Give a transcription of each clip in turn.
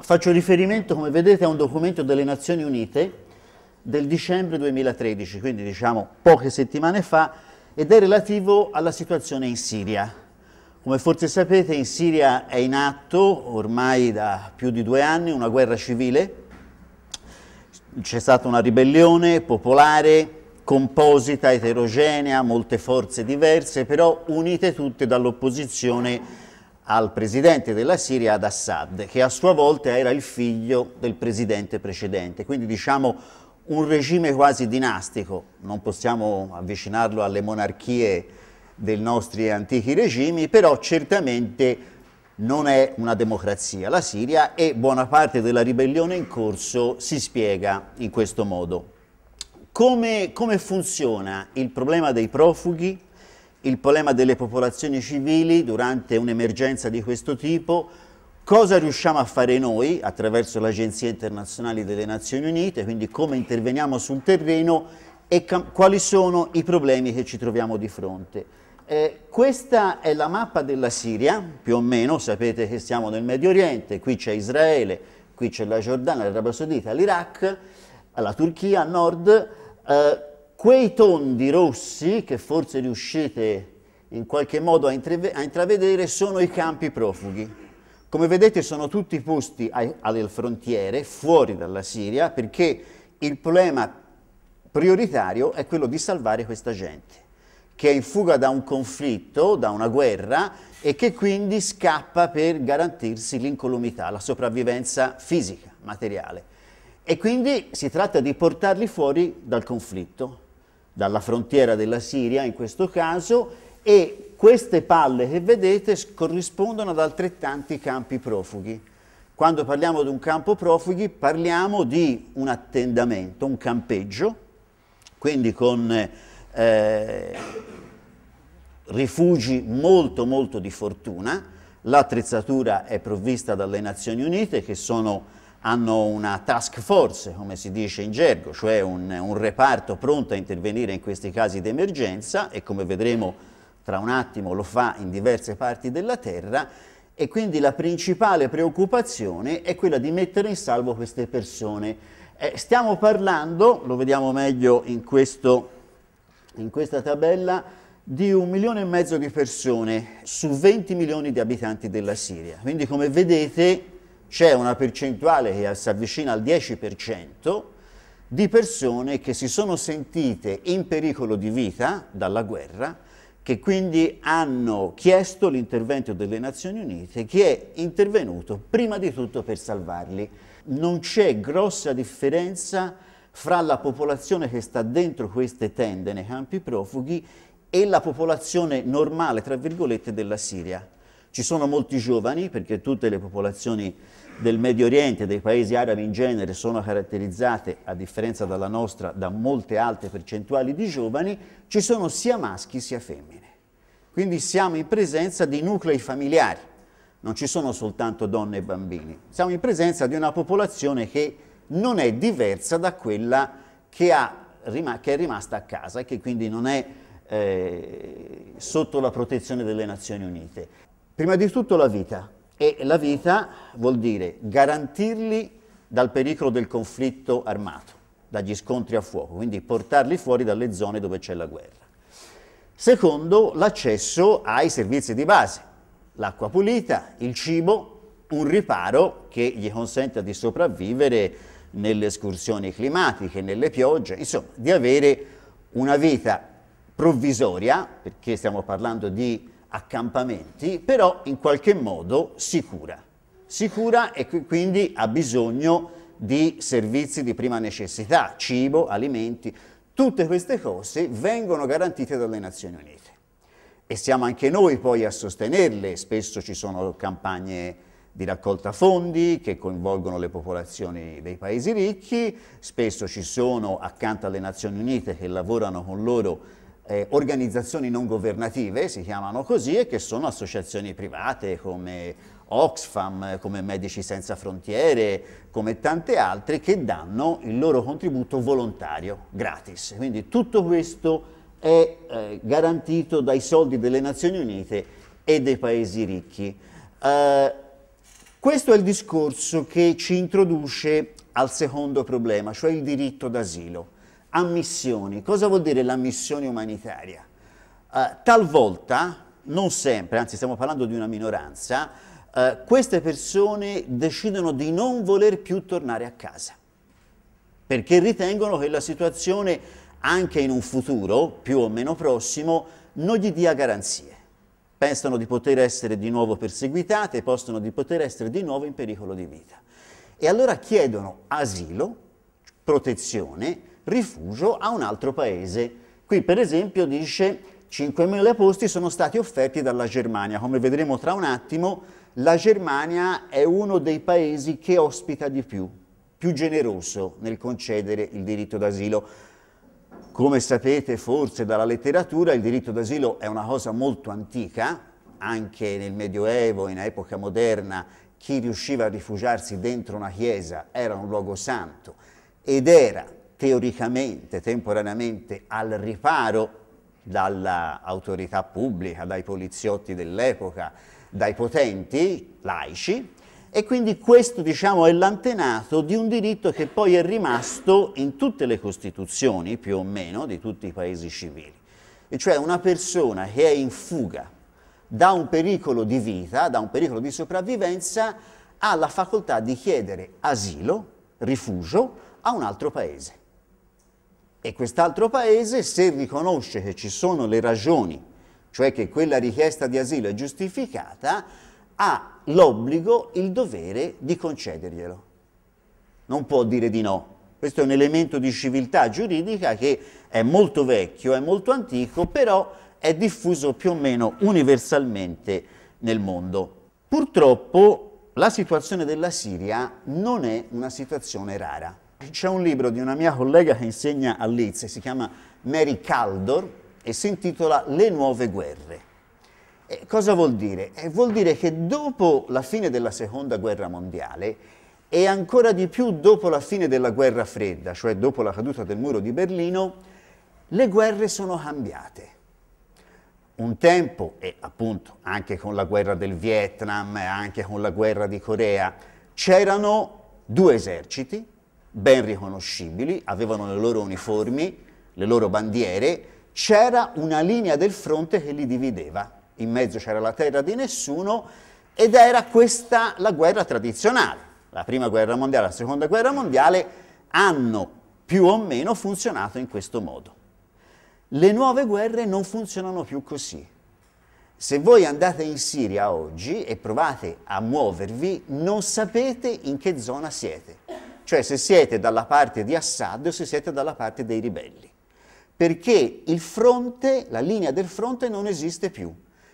Faccio riferimento, come vedete, a un documento delle Nazioni Unite del dicembre 2013, quindi diciamo poche settimane fa, ed è relativo alla situazione in Siria. Come forse sapete, in Siria è in atto ormai da più di due anni una guerra civile, c'è stata una ribellione popolare, composita, eterogenea, molte forze diverse, però unite tutte dall'opposizione al presidente della Siria, ad Assad, che a sua volta era il figlio del presidente precedente. Quindi diciamo un regime quasi dinastico, non possiamo avvicinarlo alle monarchie dei nostri antichi regimi, però certamente non è una democrazia la Siria e buona parte della ribellione in corso si spiega in questo modo. Come, come funziona il problema dei profughi il problema delle popolazioni civili durante un'emergenza di questo tipo, cosa riusciamo a fare noi attraverso l'Agenzia internazionale delle Nazioni Unite, quindi come interveniamo sul terreno e quali sono i problemi che ci troviamo di fronte. Eh, questa è la mappa della Siria, più o meno, sapete che siamo nel Medio Oriente, qui c'è Israele, qui c'è la Giordania, l'Arabia Saudita, l'Iraq, la Turchia a nord, eh, Quei tondi rossi, che forse riuscite in qualche modo a, a intravedere, sono i campi profughi. Come vedete sono tutti posti ai, alle frontiere, fuori dalla Siria, perché il problema prioritario è quello di salvare questa gente, che è in fuga da un conflitto, da una guerra, e che quindi scappa per garantirsi l'incolumità, la sopravvivenza fisica, materiale. E quindi si tratta di portarli fuori dal conflitto, dalla frontiera della Siria in questo caso, e queste palle che vedete corrispondono ad altrettanti campi profughi. Quando parliamo di un campo profughi parliamo di un attendamento, un campeggio, quindi con eh, rifugi molto molto di fortuna, L'attrezzatura è provvista dalle Nazioni Unite che sono hanno una task force, come si dice in gergo, cioè un, un reparto pronto a intervenire in questi casi d'emergenza e come vedremo tra un attimo lo fa in diverse parti della terra e quindi la principale preoccupazione è quella di mettere in salvo queste persone. Eh, stiamo parlando, lo vediamo meglio in, questo, in questa tabella, di un milione e mezzo di persone su 20 milioni di abitanti della Siria. Quindi come vedete c'è una percentuale che si avvicina al 10% di persone che si sono sentite in pericolo di vita dalla guerra, che quindi hanno chiesto l'intervento delle Nazioni Unite, che è intervenuto prima di tutto per salvarli. Non c'è grossa differenza fra la popolazione che sta dentro queste tende nei campi profughi e la popolazione normale, tra virgolette, della Siria. Ci sono molti giovani, perché tutte le popolazioni del Medio Oriente, dei paesi arabi in genere, sono caratterizzate, a differenza dalla nostra, da molte alte percentuali di giovani, ci sono sia maschi sia femmine. Quindi siamo in presenza di nuclei familiari, non ci sono soltanto donne e bambini, siamo in presenza di una popolazione che non è diversa da quella che, ha, che è rimasta a casa e che quindi non è eh, sotto la protezione delle Nazioni Unite. Prima di tutto la vita, e la vita vuol dire garantirli dal pericolo del conflitto armato, dagli scontri a fuoco, quindi portarli fuori dalle zone dove c'è la guerra. Secondo, l'accesso ai servizi di base, l'acqua pulita, il cibo, un riparo che gli consenta di sopravvivere nelle escursioni climatiche, nelle piogge, insomma, di avere una vita provvisoria, perché stiamo parlando di accampamenti, però in qualche modo sicura. Sicura e quindi ha bisogno di servizi di prima necessità, cibo, alimenti, tutte queste cose vengono garantite dalle Nazioni Unite. E siamo anche noi poi a sostenerle, spesso ci sono campagne di raccolta fondi che coinvolgono le popolazioni dei paesi ricchi, spesso ci sono accanto alle Nazioni Unite che lavorano con loro eh, organizzazioni non governative, si chiamano così, e che sono associazioni private come Oxfam, come Medici Senza Frontiere, come tante altre che danno il loro contributo volontario, gratis. Quindi tutto questo è eh, garantito dai soldi delle Nazioni Unite e dei paesi ricchi. Eh, questo è il discorso che ci introduce al secondo problema, cioè il diritto d'asilo ammissioni. Cosa vuol dire l'ammissione umanitaria? Eh, talvolta, non sempre, anzi stiamo parlando di una minoranza, eh, queste persone decidono di non voler più tornare a casa, perché ritengono che la situazione, anche in un futuro, più o meno prossimo, non gli dia garanzie. Pensano di poter essere di nuovo perseguitate, possono di poter essere di nuovo in pericolo di vita. E allora chiedono asilo, protezione, rifugio a un altro paese. Qui per esempio dice 5.000 posti sono stati offerti dalla Germania. Come vedremo tra un attimo, la Germania è uno dei paesi che ospita di più, più generoso nel concedere il diritto d'asilo. Come sapete forse dalla letteratura, il diritto d'asilo è una cosa molto antica, anche nel Medioevo, in epoca moderna, chi riusciva a rifugiarsi dentro una chiesa era un luogo santo ed era teoricamente, temporaneamente al riparo dall'autorità pubblica, dai poliziotti dell'epoca, dai potenti laici e quindi questo diciamo, è l'antenato di un diritto che poi è rimasto in tutte le costituzioni più o meno di tutti i paesi civili. E cioè una persona che è in fuga da un pericolo di vita, da un pericolo di sopravvivenza, ha la facoltà di chiedere asilo, rifugio a un altro paese. E quest'altro paese, se riconosce che ci sono le ragioni, cioè che quella richiesta di asilo è giustificata, ha l'obbligo, il dovere di concederglielo. Non può dire di no. Questo è un elemento di civiltà giuridica che è molto vecchio, è molto antico, però è diffuso più o meno universalmente nel mondo. Purtroppo la situazione della Siria non è una situazione rara. C'è un libro di una mia collega che insegna a Leeds, si chiama Mary Caldor e si intitola Le nuove guerre. E cosa vuol dire? E eh, vuol dire che dopo la fine della seconda guerra mondiale e ancora di più dopo la fine della guerra fredda, cioè dopo la caduta del muro di Berlino, le guerre sono cambiate. Un tempo, e appunto anche con la guerra del Vietnam anche con la guerra di Corea, c'erano due eserciti, ben riconoscibili, avevano le loro uniformi, le loro bandiere, c'era una linea del fronte che li divideva, in mezzo c'era la terra di nessuno ed era questa la guerra tradizionale. La prima guerra mondiale e la seconda guerra mondiale hanno più o meno funzionato in questo modo. Le nuove guerre non funzionano più così. Se voi andate in Siria oggi e provate a muovervi, non sapete in che zona siete cioè se siete dalla parte di Assad o se siete dalla parte dei ribelli, perché il fronte, la linea del fronte non esiste più,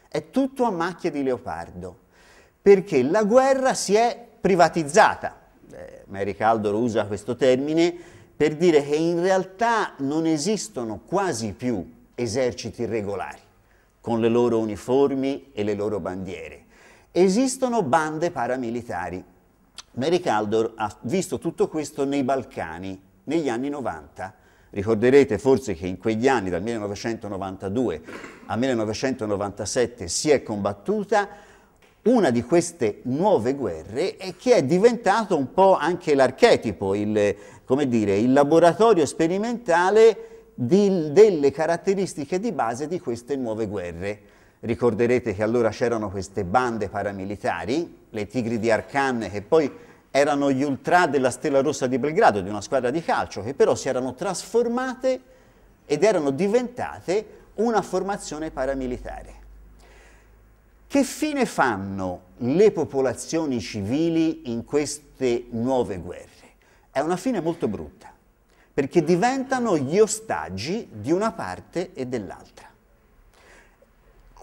è tutto a macchia di leopardo, perché la guerra si è privatizzata, eh, Mary Caldor usa questo termine, per dire che in realtà non esistono quasi più eserciti regolari con le loro uniformi e le loro bandiere. Esistono bande paramilitari Mary Caldor ha visto tutto questo nei Balcani negli anni 90. Ricorderete forse che in quegli anni, dal 1992 al 1997, si è combattuta una di queste nuove guerre e che è diventato un po' anche l'archetipo, il, dire, il laboratorio sperimentale di, delle caratteristiche di base di queste nuove guerre. Ricorderete che allora c'erano queste bande paramilitari, le Tigri di Arcan, che poi erano gli ultra della Stella Rossa di Belgrado, di una squadra di calcio, che però si erano trasformate ed erano diventate una formazione paramilitare. Che fine fanno le popolazioni civili in queste nuove guerre? È una fine molto brutta, perché diventano gli ostaggi di una parte e dell'altra.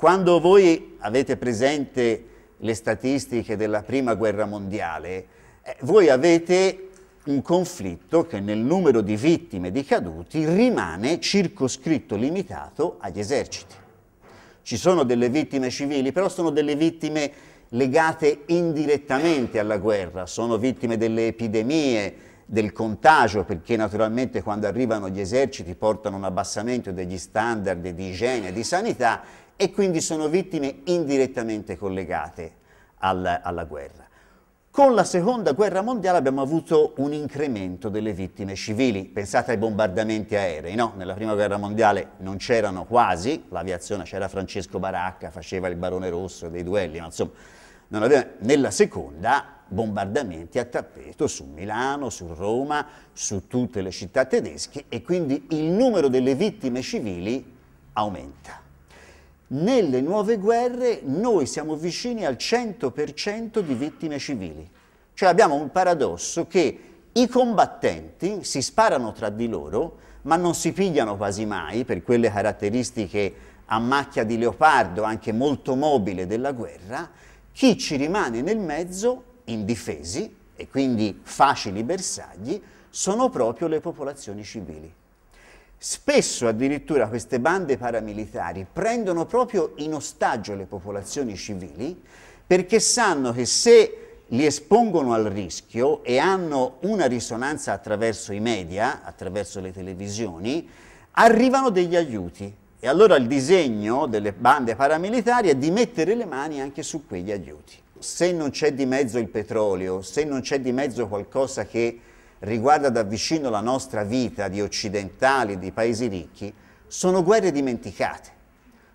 Quando voi avete presente le statistiche della Prima Guerra Mondiale, eh, voi avete un conflitto che nel numero di vittime e di caduti rimane circoscritto, limitato agli eserciti. Ci sono delle vittime civili, però sono delle vittime legate indirettamente alla guerra, sono vittime delle epidemie, del contagio, perché naturalmente quando arrivano gli eserciti portano un abbassamento degli standard di igiene e di sanità e quindi sono vittime indirettamente collegate alla, alla guerra. Con la seconda guerra mondiale abbiamo avuto un incremento delle vittime civili, pensate ai bombardamenti aerei, no? Nella prima guerra mondiale non c'erano quasi, l'aviazione c'era Francesco Baracca, faceva il barone rosso dei duelli, ma insomma non aveva... Nella seconda bombardamenti a tappeto su Milano, su Roma, su tutte le città tedesche e quindi il numero delle vittime civili aumenta nelle nuove guerre noi siamo vicini al 100% di vittime civili. Cioè abbiamo un paradosso che i combattenti si sparano tra di loro, ma non si pigliano quasi mai per quelle caratteristiche a macchia di leopardo, anche molto mobile della guerra, chi ci rimane nel mezzo, indifesi e quindi facili bersagli, sono proprio le popolazioni civili. Spesso addirittura queste bande paramilitari prendono proprio in ostaggio le popolazioni civili perché sanno che se li espongono al rischio e hanno una risonanza attraverso i media, attraverso le televisioni, arrivano degli aiuti. E allora il disegno delle bande paramilitari è di mettere le mani anche su quegli aiuti. Se non c'è di mezzo il petrolio, se non c'è di mezzo qualcosa che riguarda da vicino la nostra vita di occidentali, di paesi ricchi, sono guerre dimenticate.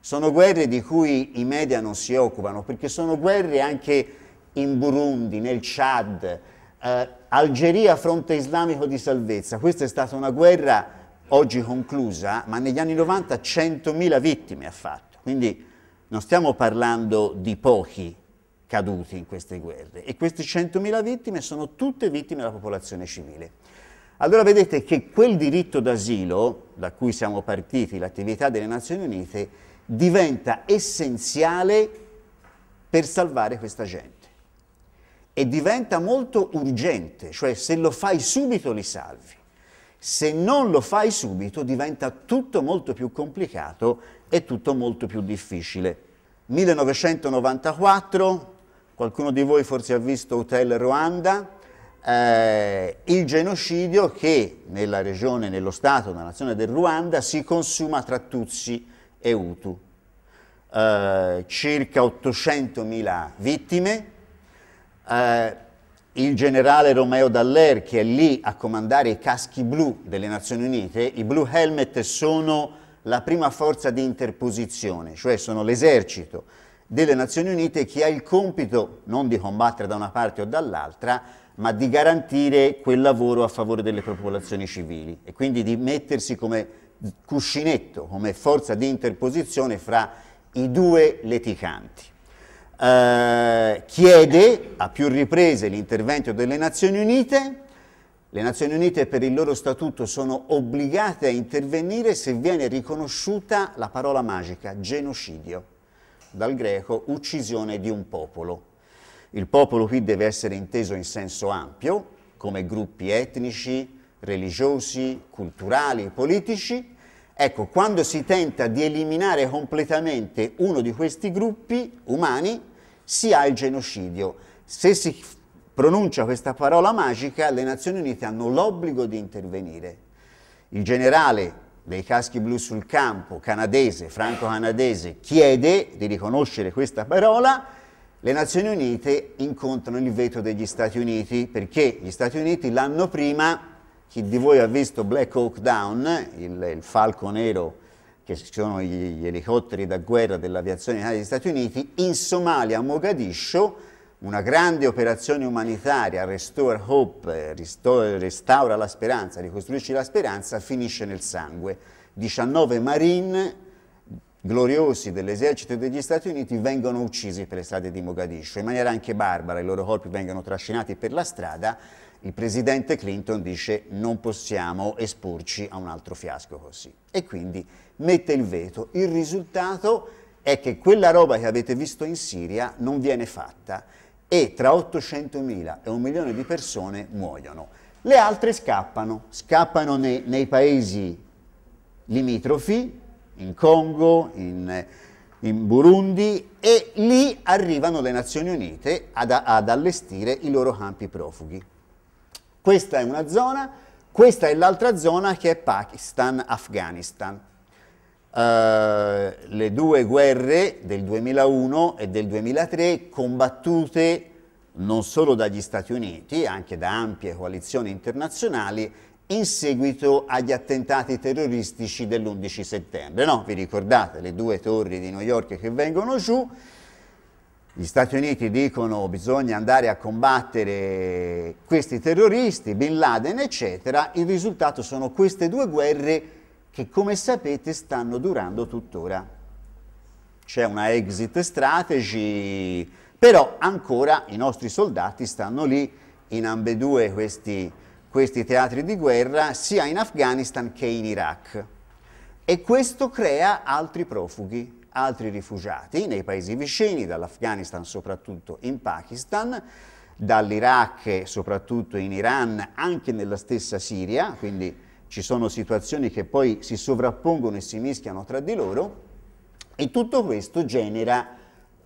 Sono guerre di cui i media non si occupano, perché sono guerre anche in Burundi, nel Chad, eh, Algeria fronte islamico di salvezza. Questa è stata una guerra oggi conclusa, ma negli anni 90 100.000 vittime ha fatto. Quindi non stiamo parlando di pochi, caduti in queste guerre e queste 100.000 vittime sono tutte vittime della popolazione civile. Allora vedete che quel diritto d'asilo da cui siamo partiti, l'attività delle Nazioni Unite, diventa essenziale per salvare questa gente e diventa molto urgente, cioè se lo fai subito li salvi. Se non lo fai subito diventa tutto molto più complicato e tutto molto più difficile. 1994 qualcuno di voi forse ha visto Hotel Ruanda, eh, il genocidio che nella regione, nello Stato, nella nazione del Ruanda si consuma tra Tutsi e Hutu. Eh, circa 800.000 vittime. Eh, il generale Romeo Dallaire, che è lì a comandare i caschi blu delle Nazioni Unite, i Blue Helmet sono la prima forza di interposizione, cioè sono l'esercito delle Nazioni Unite che ha il compito non di combattere da una parte o dall'altra, ma di garantire quel lavoro a favore delle popolazioni civili e quindi di mettersi come cuscinetto, come forza di interposizione fra i due leticanti. Eh, chiede a più riprese l'intervento delle Nazioni Unite, le Nazioni Unite per il loro statuto sono obbligate a intervenire se viene riconosciuta la parola magica genocidio dal greco uccisione di un popolo. Il popolo qui deve essere inteso in senso ampio, come gruppi etnici, religiosi, culturali, politici. Ecco, quando si tenta di eliminare completamente uno di questi gruppi umani, si ha il genocidio. Se si pronuncia questa parola magica, le Nazioni Unite hanno l'obbligo di intervenire. Il generale dei caschi blu sul campo canadese, franco-canadese, chiede di riconoscere questa parola, le Nazioni Unite incontrano il veto degli Stati Uniti perché gli Stati Uniti l'anno prima, chi di voi ha visto Black Hawk Down, il, il falco nero che sono gli, gli elicotteri da guerra dell'aviazione degli Stati Uniti, in Somalia, a Mogadiscio, una grande operazione umanitaria, Restore Hope, restore, restaura la speranza, ricostruisce la speranza, finisce nel sangue. 19 marine gloriosi dell'esercito degli Stati Uniti vengono uccisi per le strade di Mogadiscio, in maniera anche barbara, i loro corpi vengono trascinati per la strada, il presidente Clinton dice non possiamo esporci a un altro fiasco così e quindi mette il veto. Il risultato è che quella roba che avete visto in Siria non viene fatta e tra 800.000 e un milione di persone muoiono. Le altre scappano, scappano nei, nei paesi limitrofi, in Congo, in, in, Burundi e lì arrivano le Nazioni Unite ad, ad allestire i loro campi profughi. Questa è una zona, questa è l'altra zona che è Pakistan, Afghanistan. Eh, le due guerre del 2001 e del 2003 combattute non solo dagli Stati Uniti, anche da ampie coalizioni internazionali, in seguito agli attentati terroristici dell'11 settembre. No? Vi ricordate le due torri di New York che vengono giù? Gli Stati Uniti dicono che bisogna andare a combattere questi terroristi, Bin Laden, eccetera. Il risultato sono queste due guerre che come sapete stanno durando tuttora. C'è una exit strategy, però ancora i nostri soldati stanno lì in ambedue questi, questi teatri di guerra, sia in Afghanistan che in Iraq. E questo crea altri profughi, altri rifugiati nei paesi vicini, dall'Afghanistan soprattutto in Pakistan, dall'Iraq soprattutto in Iran, anche nella stessa Siria, quindi ci sono situazioni che poi si sovrappongono e si mischiano tra di loro e tutto questo genera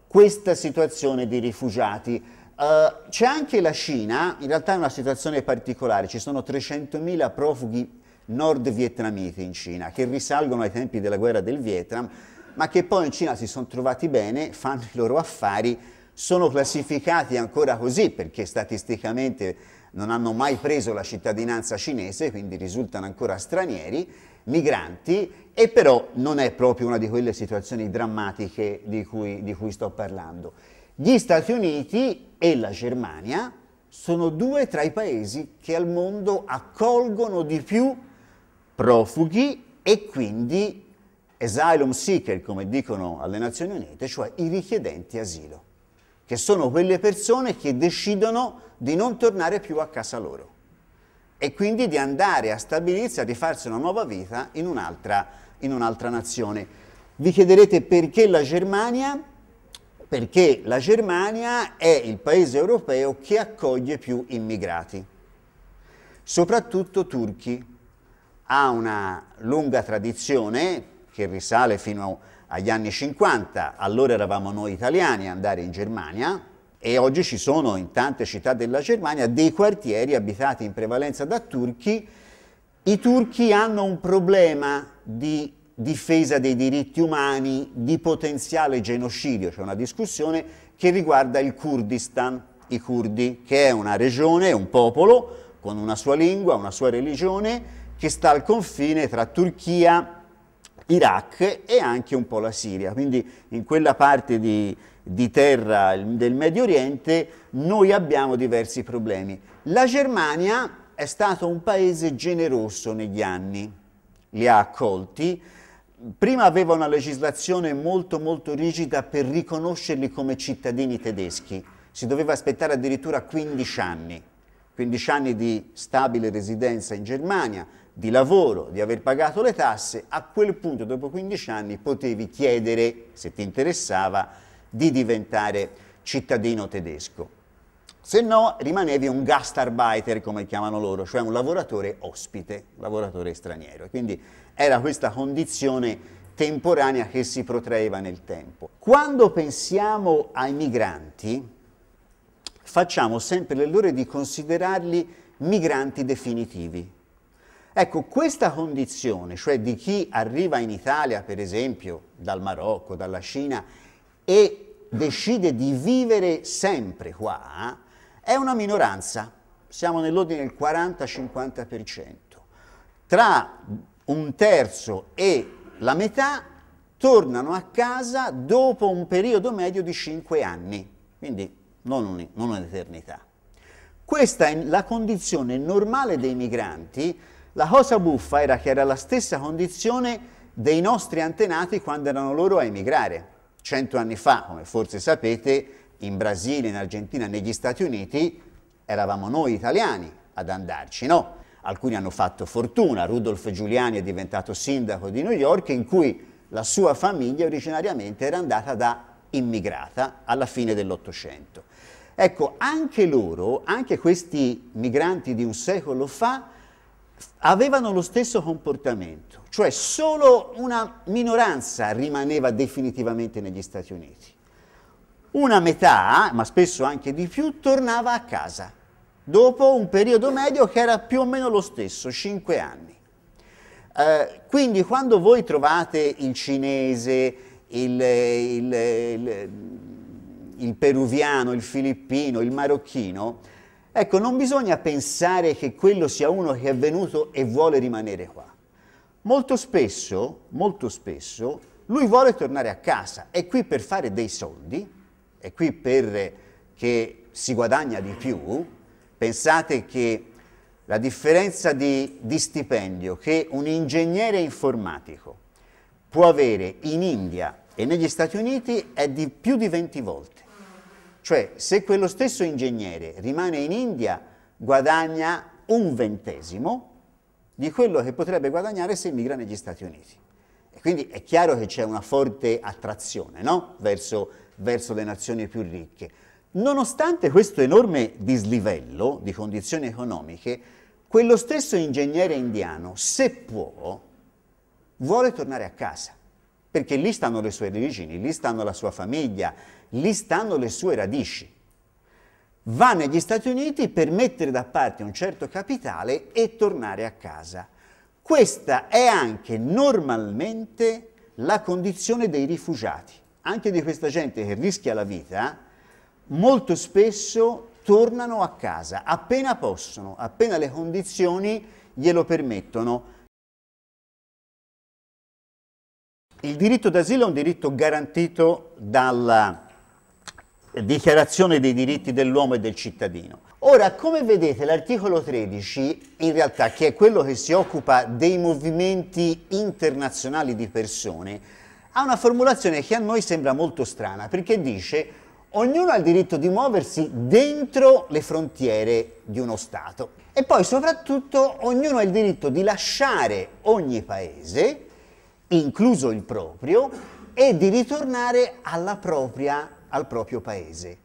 questa situazione di rifugiati. Uh, c'è anche la Cina, in realtà è una situazione particolare, ci sono 300.000 profughi nord vietnamiti in Cina che risalgono ai tempi della guerra del Vietnam, ma che poi in Cina si sono trovati bene, fanno i loro affari, sono classificati ancora così perché statisticamente non hanno mai preso la cittadinanza cinese, quindi risultano ancora stranieri, migranti, e però non è proprio una di quelle situazioni drammatiche di cui, di cui sto parlando. Gli Stati Uniti e la Germania sono due tra i paesi che al mondo accolgono di più profughi e quindi asylum seeker, come dicono alle Nazioni Unite, cioè i richiedenti asilo che sono quelle persone che decidono di non tornare più a casa loro e quindi di andare a stabilirsi, a rifarsi una nuova vita in un'altra, in nazione. Vi chiederete perché la Germania? Perché la Germania è il paese europeo che accoglie più immigrati, soprattutto turchi. Ha una lunga tradizione che risale fino a agli anni 50, allora eravamo noi italiani a andare in Germania e oggi ci sono in tante città della Germania dei quartieri abitati in prevalenza da turchi. I turchi hanno un problema di difesa dei diritti umani, di potenziale genocidio, c'è una discussione che riguarda il Kurdistan, i curdi, che è una regione, un popolo con una sua lingua, una sua religione, che sta al confine tra Turchia e Iraq e anche un po' la Siria. Quindi in quella parte di, di terra del Medio Oriente noi abbiamo diversi problemi. La Germania è stato un paese generoso negli anni, li ha accolti. Prima aveva una legislazione molto molto rigida per riconoscerli come cittadini tedeschi, si doveva aspettare addirittura 15 anni, 15 anni di stabile residenza in Germania, di lavoro, di aver pagato le tasse, a quel punto, dopo 15 anni, potevi chiedere, se ti interessava, di diventare cittadino tedesco. Se no, rimanevi un gastarbeiter, come chiamano loro, cioè un lavoratore ospite, un lavoratore straniero. quindi era questa condizione temporanea che si protraeva nel tempo. Quando pensiamo ai migranti, facciamo sempre l'errore di considerarli migranti definitivi, Ecco, questa condizione, cioè di chi arriva in Italia, per esempio, dal Marocco, dalla Cina, e decide di vivere sempre qua, è una minoranza. Siamo nell'ordine del 40-50%. Tra un terzo e la metà tornano a casa dopo un periodo medio di 5 anni, quindi non un'eternità. Questa è la condizione normale dei migranti la cosa buffa era che era la stessa condizione dei nostri antenati quando erano loro a emigrare. Cento anni fa, come forse sapete, in Brasile, in Argentina, negli Stati Uniti, eravamo noi italiani ad andarci, no? Alcuni hanno fatto fortuna, Rudolf Giuliani è diventato sindaco di New York, in cui la sua famiglia originariamente era andata da immigrata alla fine dell'Ottocento. Ecco, anche loro, anche questi migranti di un secolo fa, avevano lo stesso comportamento, cioè solo una minoranza rimaneva definitivamente negli Stati Uniti. Una metà, ma spesso anche di più, tornava a casa, dopo un periodo medio che era più o meno lo stesso, 5 anni. Eh, quindi quando voi trovate il cinese, il, il, il, il peruviano, il filippino, il marocchino, Ecco, non bisogna pensare che quello sia uno che è venuto e vuole rimanere qua. Molto spesso, molto spesso, lui vuole tornare a casa, è qui per fare dei soldi, è qui perché si guadagna di più. Pensate che la differenza di, di stipendio che un ingegnere informatico può avere in India e negli Stati Uniti è di più di 20 volte. Cioè, se quello stesso ingegnere rimane in India, guadagna un ventesimo di quello che potrebbe guadagnare se migra negli Stati Uniti. E quindi è chiaro che c'è una forte attrazione no? verso, verso le nazioni più ricche. Nonostante questo enorme dislivello di condizioni economiche, quello stesso ingegnere indiano, se può, vuole tornare a casa, perché lì stanno le sue origini, lì stanno la sua famiglia, lì stanno le sue radici. Va negli Stati Uniti per mettere da parte un certo capitale e tornare a casa. Questa è anche normalmente la condizione dei rifugiati, anche di questa gente che rischia la vita, molto spesso tornano a casa appena possono, appena le condizioni glielo permettono. Il diritto d'asilo è un diritto garantito dalla dichiarazione dei diritti dell'uomo e del cittadino. Ora, come vedete, l'articolo 13, in realtà, che è quello che si occupa dei movimenti internazionali di persone, ha una formulazione che a noi sembra molto strana, perché dice ognuno ha il diritto di muoversi dentro le frontiere di uno Stato e poi soprattutto ognuno ha il diritto di lasciare ogni paese, incluso il proprio, e di ritornare alla propria al proprio paese.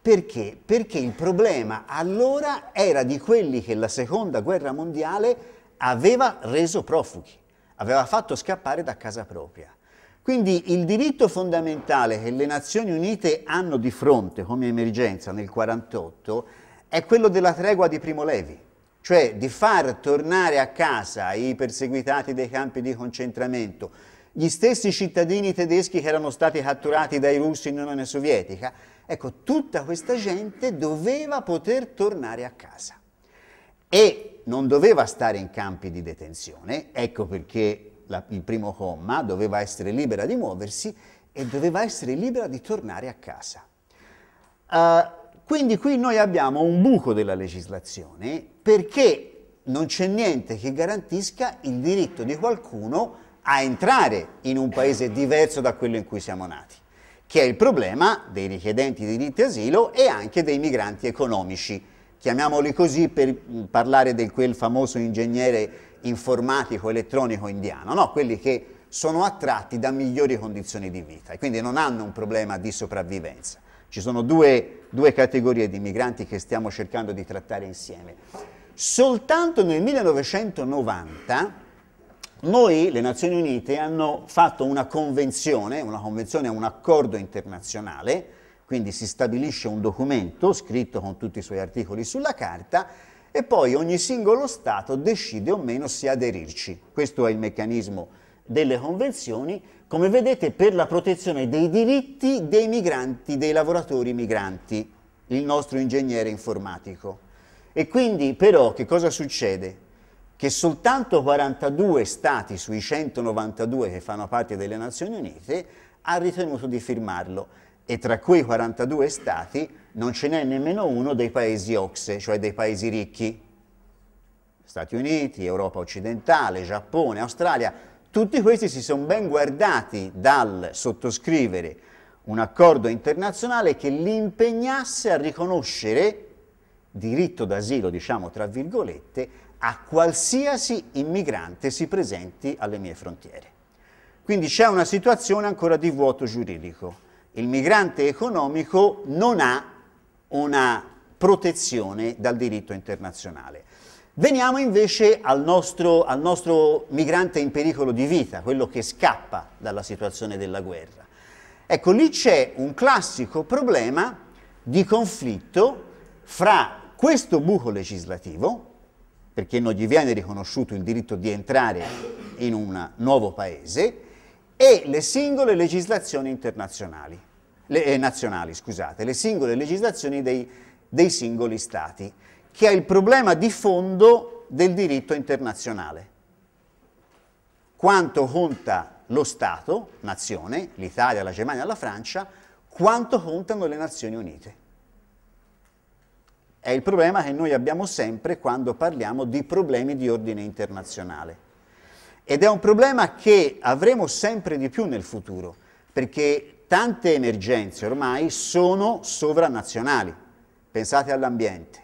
Perché? Perché il problema allora era di quelli che la seconda guerra mondiale aveva reso profughi, aveva fatto scappare da casa propria. Quindi il diritto fondamentale che le Nazioni Unite hanno di fronte come emergenza nel 1948 è quello della tregua di Primo Levi, cioè di far tornare a casa i perseguitati dei campi di concentramento, gli stessi cittadini tedeschi che erano stati catturati dai russi in Unione Sovietica, ecco, tutta questa gente doveva poter tornare a casa e non doveva stare in campi di detenzione, ecco perché la, il primo comma doveva essere libera di muoversi e doveva essere libera di tornare a casa. Uh, quindi qui noi abbiamo un buco della legislazione perché non c'è niente che garantisca il diritto di qualcuno a entrare in un paese diverso da quello in cui siamo nati, che è il problema dei richiedenti di diritti asilo e anche dei migranti economici. Chiamiamoli così per parlare di quel famoso ingegnere informatico elettronico indiano, no? quelli che sono attratti da migliori condizioni di vita e quindi non hanno un problema di sopravvivenza. Ci sono due, due categorie di migranti che stiamo cercando di trattare insieme. Soltanto nel 1990 noi, le Nazioni Unite, hanno fatto una convenzione, una convenzione è un accordo internazionale, quindi si stabilisce un documento scritto con tutti i suoi articoli sulla carta e poi ogni singolo Stato decide o meno se aderirci. Questo è il meccanismo delle convenzioni, come vedete, per la protezione dei diritti dei migranti, dei lavoratori migranti, il nostro ingegnere informatico. E quindi però che cosa succede? che soltanto 42 stati sui 192 che fanno parte delle Nazioni Unite ha ritenuto di firmarlo e tra quei 42 stati non ce n'è nemmeno uno dei paesi OXE, cioè dei paesi ricchi. Stati Uniti, Europa occidentale, Giappone, Australia, tutti questi si sono ben guardati dal sottoscrivere un accordo internazionale che li impegnasse a riconoscere diritto d'asilo, diciamo tra virgolette, a qualsiasi immigrante si presenti alle mie frontiere. Quindi c'è una situazione ancora di vuoto giuridico. Il migrante economico non ha una protezione dal diritto internazionale. Veniamo invece al nostro, al nostro, migrante in pericolo di vita, quello che scappa dalla situazione della guerra. Ecco, lì c'è un classico problema di conflitto fra questo buco legislativo, perché non gli viene riconosciuto il diritto di entrare in un nuovo paese, e le singole legislazioni internazionali, le, eh, nazionali, scusate, le singole legislazioni dei, dei singoli stati, che è il problema di fondo del diritto internazionale. Quanto conta lo Stato, nazione, l'Italia, la Germania, la Francia, quanto contano le Nazioni Unite. È il problema che noi abbiamo sempre quando parliamo di problemi di ordine internazionale. Ed è un problema che avremo sempre di più nel futuro, perché tante emergenze ormai sono sovranazionali. Pensate all'ambiente,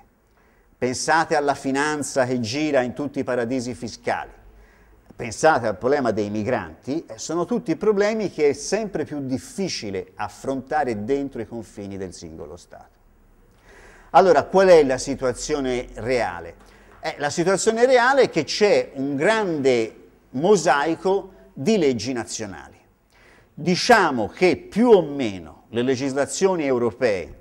pensate alla finanza che gira in tutti i paradisi fiscali, pensate al problema dei migranti, eh, sono tutti problemi che è sempre più difficile affrontare dentro i confini del singolo Stato. Allora, qual è la situazione reale? Eh, la situazione reale è che c'è un grande mosaico di leggi nazionali. Diciamo che più o meno le legislazioni europee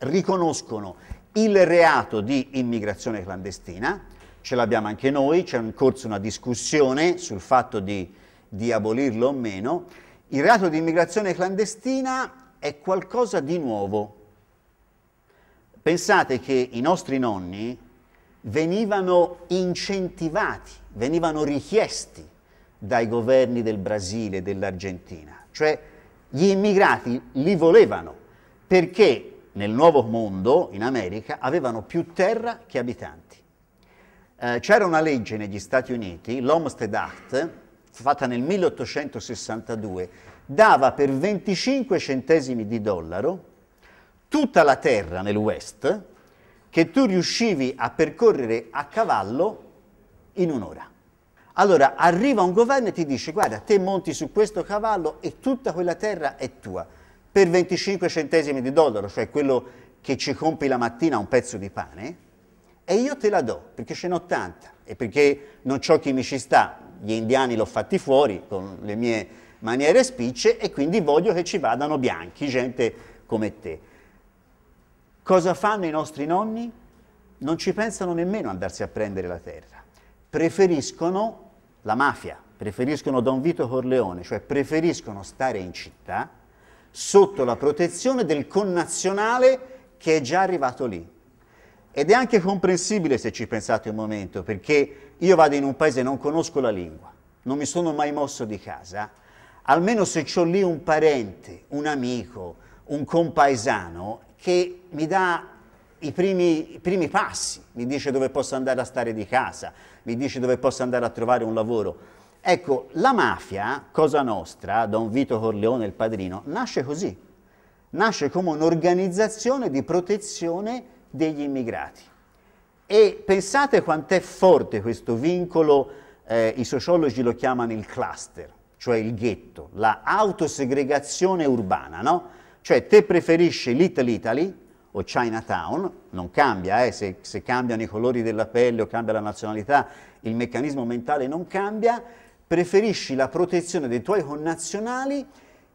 riconoscono il reato di immigrazione clandestina, ce l'abbiamo anche noi, c'è in corso una discussione sul fatto di, di abolirlo o meno, il reato di immigrazione clandestina è qualcosa di nuovo Pensate che i nostri nonni venivano incentivati, venivano richiesti dai governi del Brasile e dell'Argentina, cioè gli immigrati li volevano perché nel nuovo mondo, in America, avevano più terra che abitanti. Eh, c'era una legge negli Stati Uniti, l'Homestead Act, fatta nel 1862, dava per 25 centesimi di dollaro tutta la terra nel West che tu riuscivi a percorrere a cavallo in un'ora. Allora arriva un governo e ti dice guarda, te monti su questo cavallo e tutta quella terra è tua per 25 centesimi di dollaro, cioè quello che ci compri la mattina un pezzo di pane, e io te la do, perché ce n'ho tanta, e perché non ho chi mi ci sta, gli indiani l'ho fatti fuori con le mie maniere spicce, e quindi voglio che ci vadano bianchi, gente come te. Cosa fanno i nostri nonni? Non ci pensano nemmeno ad andarsi a prendere la terra. Preferiscono la mafia, preferiscono Don Vito Corleone, cioè preferiscono stare in città sotto la protezione del connazionale che è già arrivato lì. Ed è anche comprensibile se ci pensate un momento, perché io vado in un paese e non conosco la lingua, non mi sono mai mosso di casa, almeno se ho lì un parente, un amico, un compaesano, che mi dà i primi, i primi passi, mi dice dove posso andare a stare di casa, mi dice dove posso andare a trovare un lavoro. Ecco, la mafia, Cosa Nostra, Don Vito Corleone, il padrino, nasce così. Nasce come un'organizzazione di protezione degli immigrati. E pensate quant'è forte questo vincolo, eh, i sociologi lo chiamano il cluster, cioè il ghetto, la autosegregazione urbana, no? Cioè te preferisci Little Italy o Chinatown, non cambia, eh, se, se cambiano i colori della pelle o cambia la nazionalità, il meccanismo mentale non cambia, preferisci la protezione dei tuoi connazionali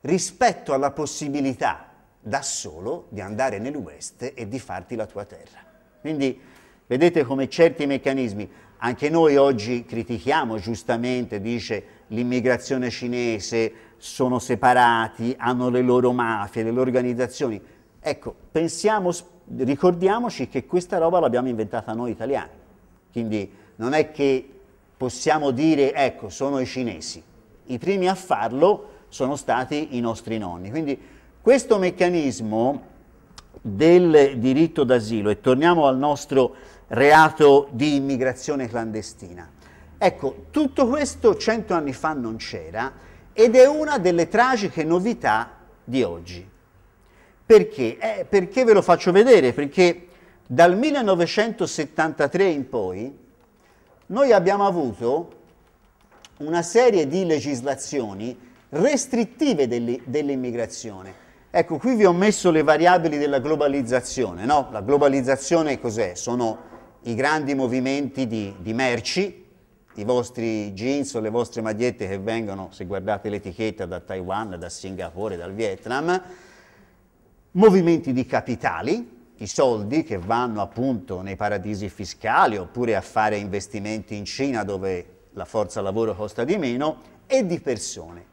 rispetto alla possibilità da solo di andare nell'Ovest e di farti la tua terra. Quindi vedete come certi meccanismi, anche noi oggi critichiamo giustamente, dice l'immigrazione cinese, sono separati, hanno le loro mafie, le loro organizzazioni. Ecco, pensiamo, ricordiamoci che questa roba l'abbiamo inventata noi italiani, quindi non è che possiamo dire, ecco, sono i cinesi. I primi a farlo sono stati i nostri nonni. Quindi questo meccanismo del diritto d'asilo, e torniamo al nostro reato di immigrazione clandestina, ecco, tutto questo cento anni fa non c'era, ed è una delle tragiche novità di oggi. Perché? Eh, perché ve lo faccio vedere? Perché dal 1973 in poi noi abbiamo avuto una serie di legislazioni restrittive dell'immigrazione. Ecco, qui vi ho messo le variabili della globalizzazione. No? La globalizzazione cos'è? Sono i grandi movimenti di, di merci i vostri jeans o le vostre magliette che vengono, se guardate l'etichetta, da Taiwan, da Singapore, dal Vietnam, movimenti di capitali, i soldi che vanno appunto nei paradisi fiscali oppure a fare investimenti in Cina dove la forza lavoro costa di meno, e di persone.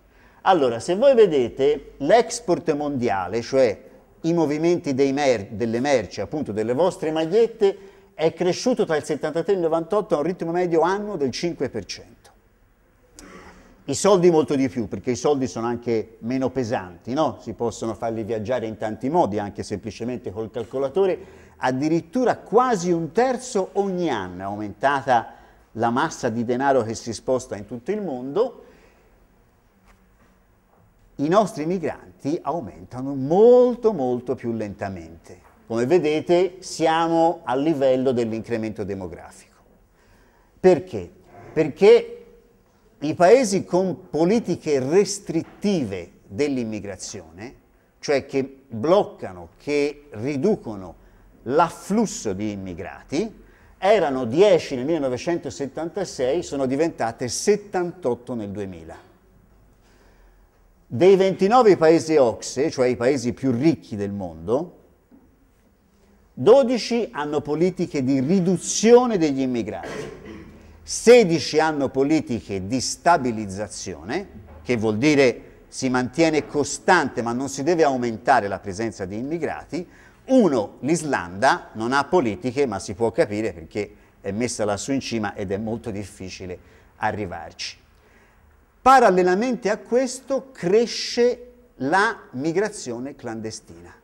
Allora, se voi vedete l'export mondiale, cioè i movimenti mer delle merci, appunto delle vostre magliette, è cresciuto tra il 73 e il 98 a un ritmo medio anno del 5%. I soldi molto di più, perché i soldi sono anche meno pesanti, no? si possono farli viaggiare in tanti modi, anche semplicemente col calcolatore, addirittura quasi un terzo ogni anno è aumentata la massa di denaro che si sposta in tutto il mondo, i nostri migranti aumentano molto molto più lentamente. Come vedete siamo al livello dell'incremento demografico. Perché? Perché i paesi con politiche restrittive dell'immigrazione, cioè che bloccano, che riducono l'afflusso di immigrati, erano 10 nel 1976, sono diventate 78 nel 2000. Dei 29 paesi OXE, cioè i paesi più ricchi del mondo, 12 hanno politiche di riduzione degli immigrati, 16 hanno politiche di stabilizzazione, che vuol dire si mantiene costante ma non si deve aumentare la presenza di immigrati, uno, l'Islanda non ha politiche, ma si può capire perché è messa lassù in cima ed è molto difficile arrivarci. Parallelamente a questo cresce la migrazione clandestina.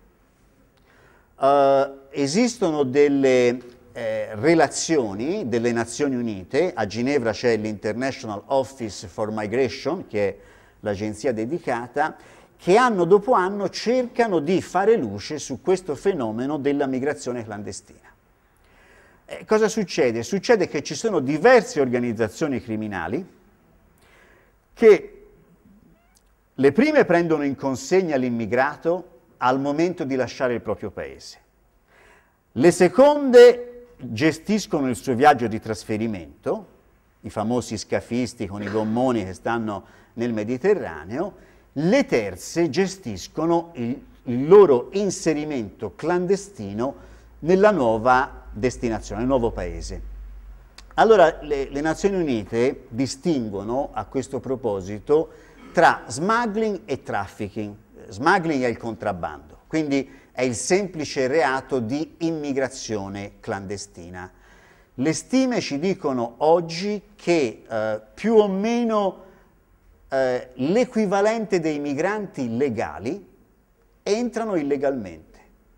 Eh, esistono delle eh, relazioni delle Nazioni Unite, a Ginevra c'è l'International Office for Migration, che è l'agenzia dedicata, che anno dopo anno cercano di fare luce su questo fenomeno della migrazione clandestina. Eh, cosa succede? Succede che ci sono diverse organizzazioni criminali che le prime prendono in consegna l'immigrato al momento di lasciare il proprio paese. Le seconde gestiscono il suo viaggio di trasferimento, i famosi scafisti con i gommoni che stanno nel Mediterraneo, le terze gestiscono il, il loro inserimento clandestino nella nuova destinazione, nel nuovo paese. Allora le, le Nazioni Unite distinguono a questo proposito tra smuggling e trafficking smuggling è il contrabbando, quindi è il semplice reato di immigrazione clandestina. Le stime ci dicono oggi che eh, più o meno eh, l'equivalente dei migranti legali entrano illegalmente.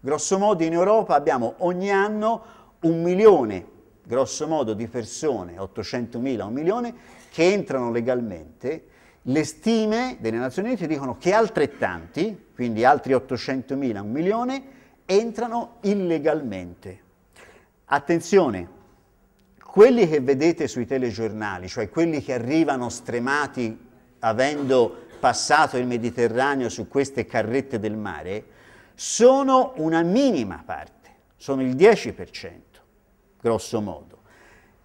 Grosso modo in Europa abbiamo ogni anno un milione, grosso modo, di persone, 800 mila, un milione, che entrano legalmente le stime delle Nazioni Unite dicono che altrettanti, quindi altri 800.000, un milione, entrano illegalmente. Attenzione, quelli che vedete sui telegiornali, cioè quelli che arrivano stremati avendo passato il Mediterraneo su queste carrette del mare, sono una minima parte, sono il 10%, grosso modo.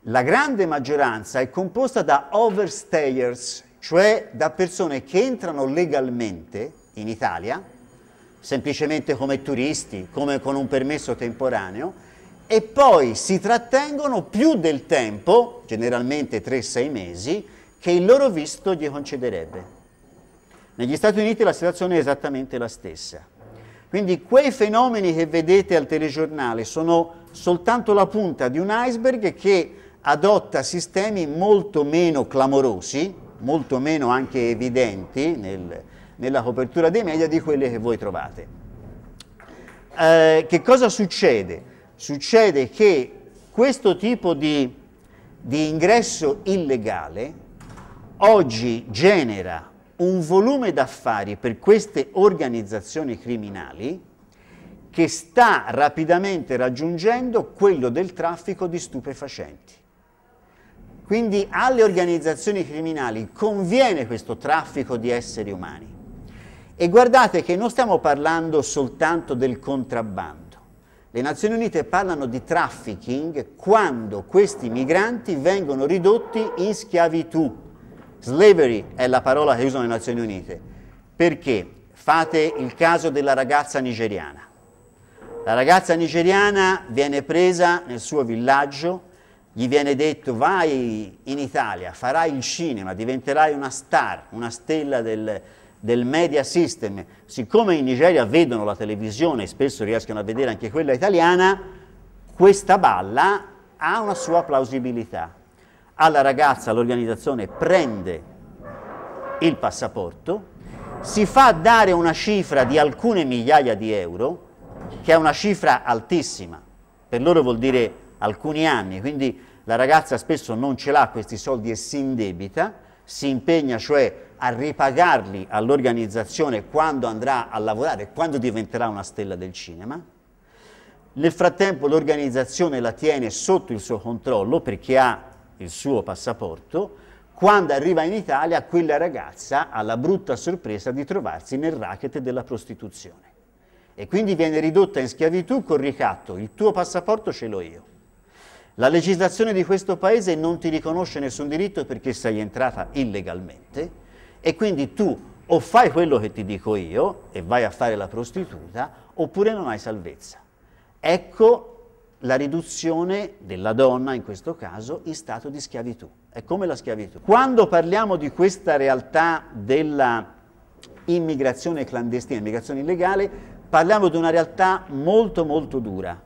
La grande maggioranza è composta da overstayers, cioè da persone che entrano legalmente in Italia, semplicemente come turisti, come con un permesso temporaneo, e poi si trattengono più del tempo, generalmente 3-6 mesi, che il loro visto gli concederebbe. Negli Stati Uniti la situazione è esattamente la stessa. Quindi quei fenomeni che vedete al telegiornale sono soltanto la punta di un iceberg che adotta sistemi molto meno clamorosi, molto meno anche evidenti nel, nella copertura dei media di quelle che voi trovate. Eh, che cosa succede? Succede che questo tipo di, di ingresso illegale oggi genera un volume d'affari per queste organizzazioni criminali che sta rapidamente raggiungendo quello del traffico di stupefacenti. Quindi alle organizzazioni criminali conviene questo traffico di esseri umani. E guardate che non stiamo parlando soltanto del contrabbando. Le Nazioni Unite parlano di trafficking quando questi migranti vengono ridotti in schiavitù. Slavery è la parola che usano le Nazioni Unite. Perché? Fate il caso della ragazza nigeriana. La ragazza nigeriana viene presa nel suo villaggio, gli viene detto vai in Italia, farai il cinema, diventerai una star, una stella del, del media system. Siccome in Nigeria vedono la televisione e spesso riescono a vedere anche quella italiana, questa balla ha una sua plausibilità. Alla ragazza l'organizzazione prende il passaporto, si fa dare una cifra di alcune migliaia di euro, che è una cifra altissima, per loro vuol dire alcuni anni, quindi la ragazza spesso non ce l'ha questi soldi e si indebita, si impegna cioè a ripagarli all'organizzazione quando andrà a lavorare, quando diventerà una stella del cinema. Nel frattempo l'organizzazione la tiene sotto il suo controllo perché ha il suo passaporto. Quando arriva in Italia, quella ragazza ha la brutta sorpresa di trovarsi nel racket della prostituzione e quindi viene ridotta in schiavitù col ricatto, il tuo passaporto ce l'ho io. La legislazione di questo paese non ti riconosce nessun diritto perché sei entrata illegalmente e quindi tu o fai quello che ti dico io e vai a fare la prostituta oppure non hai salvezza. Ecco la riduzione della donna, in questo caso, in stato di schiavitù. È come la schiavitù. Quando parliamo di questa realtà della immigrazione clandestina, immigrazione illegale, parliamo di una realtà molto molto dura,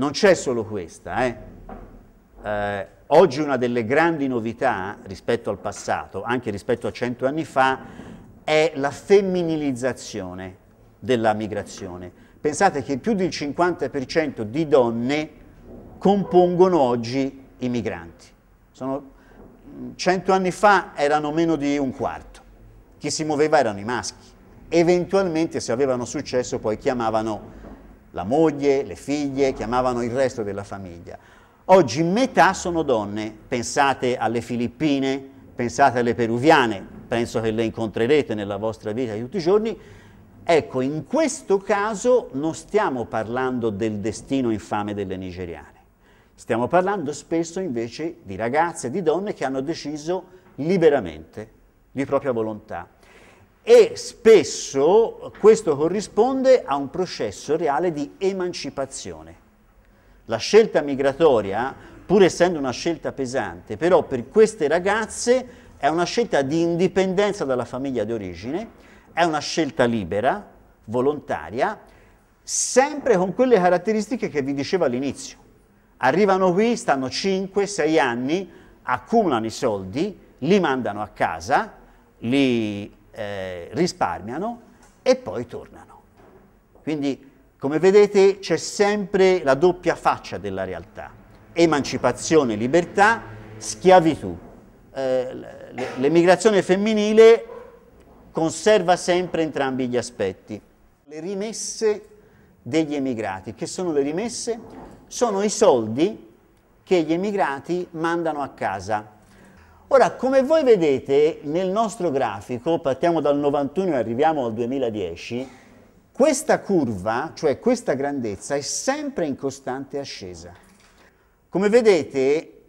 non c'è solo questa. Eh? Eh, oggi una delle grandi novità rispetto al passato, anche rispetto a cento anni fa, è la femminilizzazione della migrazione. Pensate che più del 50% di donne compongono oggi i migranti. Sono, cento anni fa erano meno di un quarto. Chi si muoveva erano i maschi. Eventualmente, se avevano successo, poi chiamavano la moglie, le figlie, chiamavano il resto della famiglia. Oggi metà sono donne, pensate alle filippine, pensate alle peruviane, penso che le incontrerete nella vostra vita di tutti i giorni. Ecco, in questo caso non stiamo parlando del destino infame delle nigeriane, stiamo parlando spesso invece di ragazze, di donne che hanno deciso liberamente, di propria volontà, e spesso questo corrisponde a un processo reale di emancipazione. La scelta migratoria, pur essendo una scelta pesante, però per queste ragazze è una scelta di indipendenza dalla famiglia d'origine, è una scelta libera, volontaria, sempre con quelle caratteristiche che vi dicevo all'inizio. Arrivano qui, stanno 5-6 anni, accumulano i soldi, li mandano a casa, li eh, risparmiano e poi tornano. Quindi, come vedete, c'è sempre la doppia faccia della realtà. Emancipazione, libertà, schiavitù. Eh, l'emigrazione femminile conserva sempre entrambi gli aspetti. Le rimesse degli emigrati, che sono le rimesse? Sono i soldi che gli emigrati mandano a casa Ora, come voi vedete nel nostro grafico, partiamo dal 91 e arriviamo al 2010, questa curva, cioè questa grandezza, è sempre in costante ascesa. Come vedete,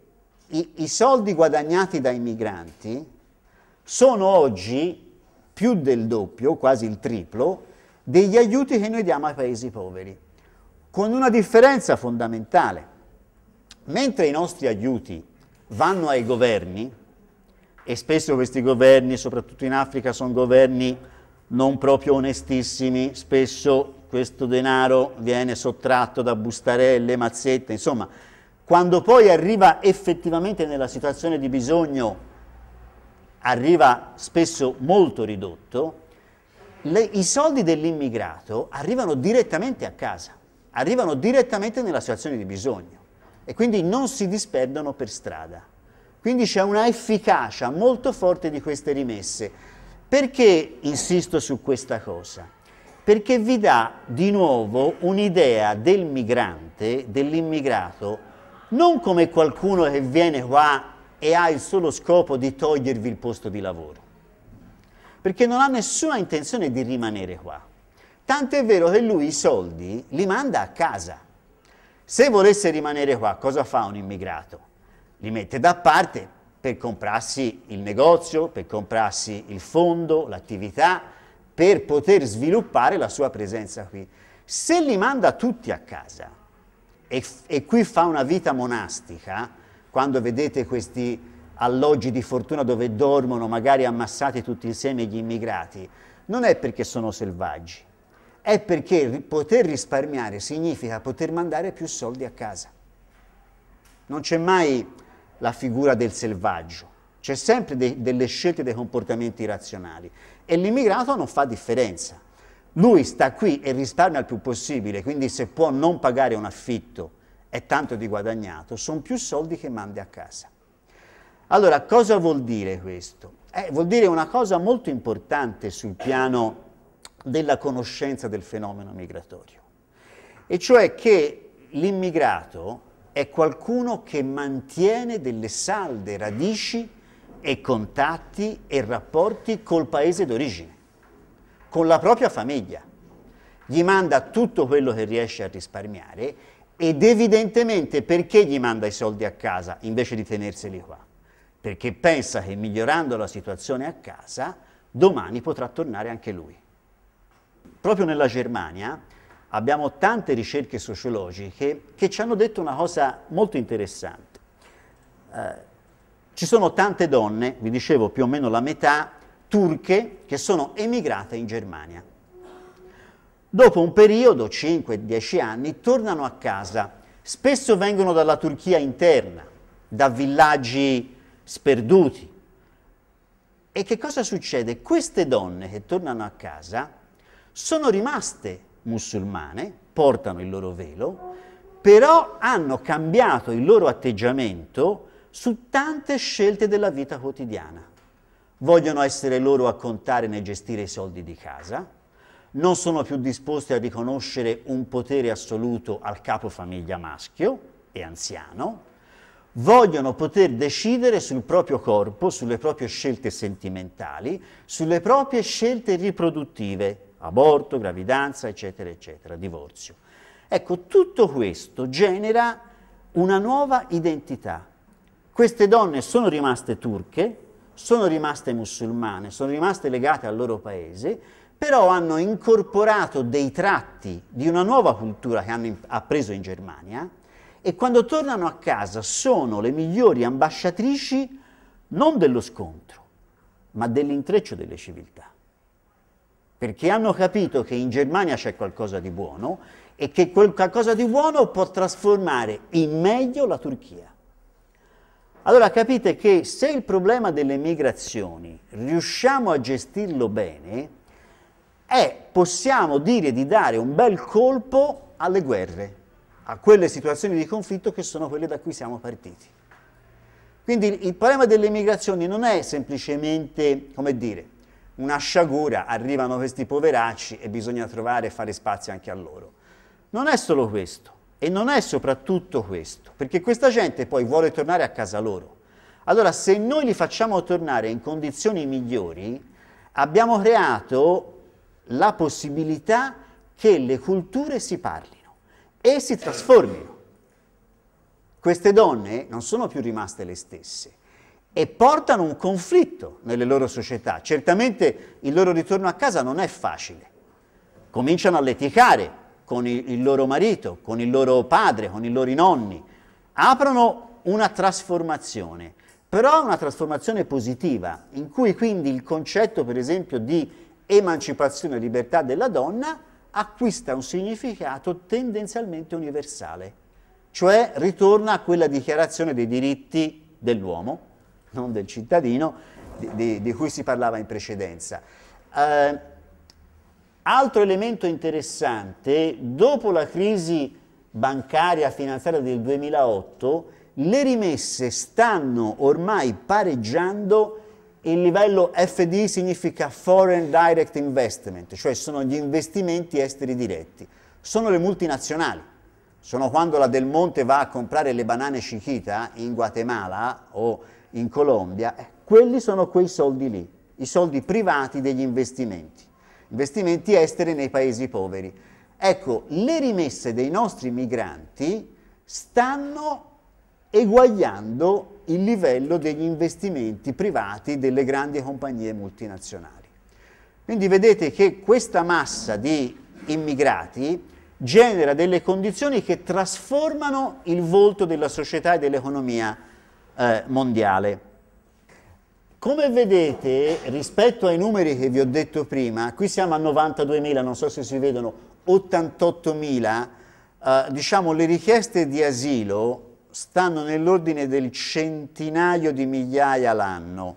i, i soldi guadagnati dai migranti sono oggi più del doppio, quasi il triplo, degli aiuti che noi diamo ai paesi poveri, con una differenza fondamentale. Mentre i nostri aiuti vanno ai governi, e spesso questi governi, soprattutto in Africa, sono governi non proprio onestissimi, spesso questo denaro viene sottratto da bustarelle, mazzette, insomma, quando poi arriva effettivamente nella situazione di bisogno, arriva spesso molto ridotto, le, i soldi dell'immigrato arrivano direttamente a casa, arrivano direttamente nella situazione di bisogno e quindi non si disperdono per strada. Quindi c'è una efficacia molto forte di queste rimesse. Perché insisto su questa cosa? Perché vi dà di nuovo un'idea del migrante, dell'immigrato, non come qualcuno che viene qua e ha il solo scopo di togliervi il posto di lavoro, perché non ha nessuna intenzione di rimanere qua. Tanto è vero che lui i soldi li manda a casa. Se volesse rimanere qua, cosa fa un immigrato? li mette da parte per comprarsi il negozio, per comprarsi il fondo, l'attività, per poter sviluppare la sua presenza qui. Se li manda tutti a casa e, e qui fa una vita monastica, quando vedete questi alloggi di fortuna dove dormono magari ammassati tutti insieme gli immigrati, non è perché sono selvaggi, è perché poter risparmiare significa poter mandare più soldi a casa. Non c'è mai la figura del selvaggio, c'è sempre de delle scelte dei comportamenti razionali. e l'immigrato non fa differenza. Lui sta qui e risparmia il più possibile, quindi se può non pagare un affitto e tanto di guadagnato, sono più soldi che mandi a casa. Allora, cosa vuol dire questo? Eh, vuol dire una cosa molto importante sul piano della conoscenza del fenomeno migratorio, e cioè che l'immigrato è qualcuno che mantiene delle salde radici e contatti e rapporti col paese d'origine, con la propria famiglia. Gli manda tutto quello che riesce a risparmiare ed evidentemente perché gli manda i soldi a casa invece di tenerseli qua? Perché pensa che migliorando la situazione a casa domani potrà tornare anche lui. Proprio nella Germania abbiamo tante ricerche sociologiche che ci hanno detto una cosa molto interessante. Eh, ci sono tante donne, vi dicevo più o meno la metà, turche che sono emigrate in Germania. Dopo un periodo, 5-10 anni, tornano a casa. Spesso vengono dalla Turchia interna, da villaggi sperduti. E che cosa succede? Queste donne che tornano a casa sono rimaste musulmane, portano il loro velo, però hanno cambiato il loro atteggiamento su tante scelte della vita quotidiana. Vogliono essere loro a contare e gestire i soldi di casa, non sono più disposti a riconoscere un potere assoluto al capo famiglia maschio e anziano, vogliono poter decidere sul proprio corpo, sulle proprie scelte sentimentali, sulle proprie scelte riproduttive aborto, gravidanza, eccetera, eccetera, divorzio. Ecco, tutto questo genera una nuova identità. Queste donne sono rimaste turche, sono rimaste musulmane, sono rimaste legate al loro paese, però hanno incorporato dei tratti di una nuova cultura che hanno appreso in Germania e quando tornano a casa sono le migliori ambasciatrici non dello scontro, ma dell'intreccio delle civiltà perché hanno capito che in Germania c'è qualcosa di buono e che qualcosa di buono può trasformare in meglio la Turchia. Allora capite che se il problema delle migrazioni riusciamo a gestirlo bene, è, possiamo dire di dare un bel colpo alle guerre, a quelle situazioni di conflitto che sono quelle da cui siamo partiti. Quindi il problema delle migrazioni non è semplicemente, come dire, una sciagura, arrivano questi poveracci e bisogna trovare e fare spazio anche a loro. Non è solo questo, e non è soprattutto questo, perché questa gente poi vuole tornare a casa loro. Allora, se noi li facciamo tornare in condizioni migliori, abbiamo creato la possibilità che le culture si parlino e si trasformino. Queste donne non sono più rimaste le stesse, e portano un conflitto nelle loro società. Certamente il loro ritorno a casa non è facile. Cominciano a leticare con il loro marito, con il loro padre, con i loro nonni. Aprono una trasformazione, però una trasformazione positiva, in cui quindi il concetto, per esempio, di emancipazione e libertà della donna acquista un significato tendenzialmente universale, cioè ritorna a quella dichiarazione dei diritti dell'uomo non del cittadino, di, di, di cui si parlava in precedenza. Eh, altro elemento interessante, dopo la crisi bancaria finanziaria del 2008, le rimesse stanno ormai pareggiando il livello FD significa Foreign Direct Investment, cioè sono gli investimenti esteri diretti. Sono le multinazionali, sono quando la Del Monte va a comprare le banane Chiquita in Guatemala o in Colombia, eh, quelli sono quei soldi lì, i soldi privati degli investimenti, investimenti esteri nei paesi poveri. Ecco, le rimesse dei nostri migranti stanno eguagliando il livello degli investimenti privati delle grandi compagnie multinazionali. Quindi vedete che questa massa di immigrati genera delle condizioni che trasformano il volto della società e dell'economia eh, mondiale. Come vedete, rispetto ai numeri che vi ho detto prima, qui siamo a 92.000, non so se si vedono, 88.000, eh, diciamo le richieste di asilo stanno nell'ordine del centinaio di migliaia l'anno,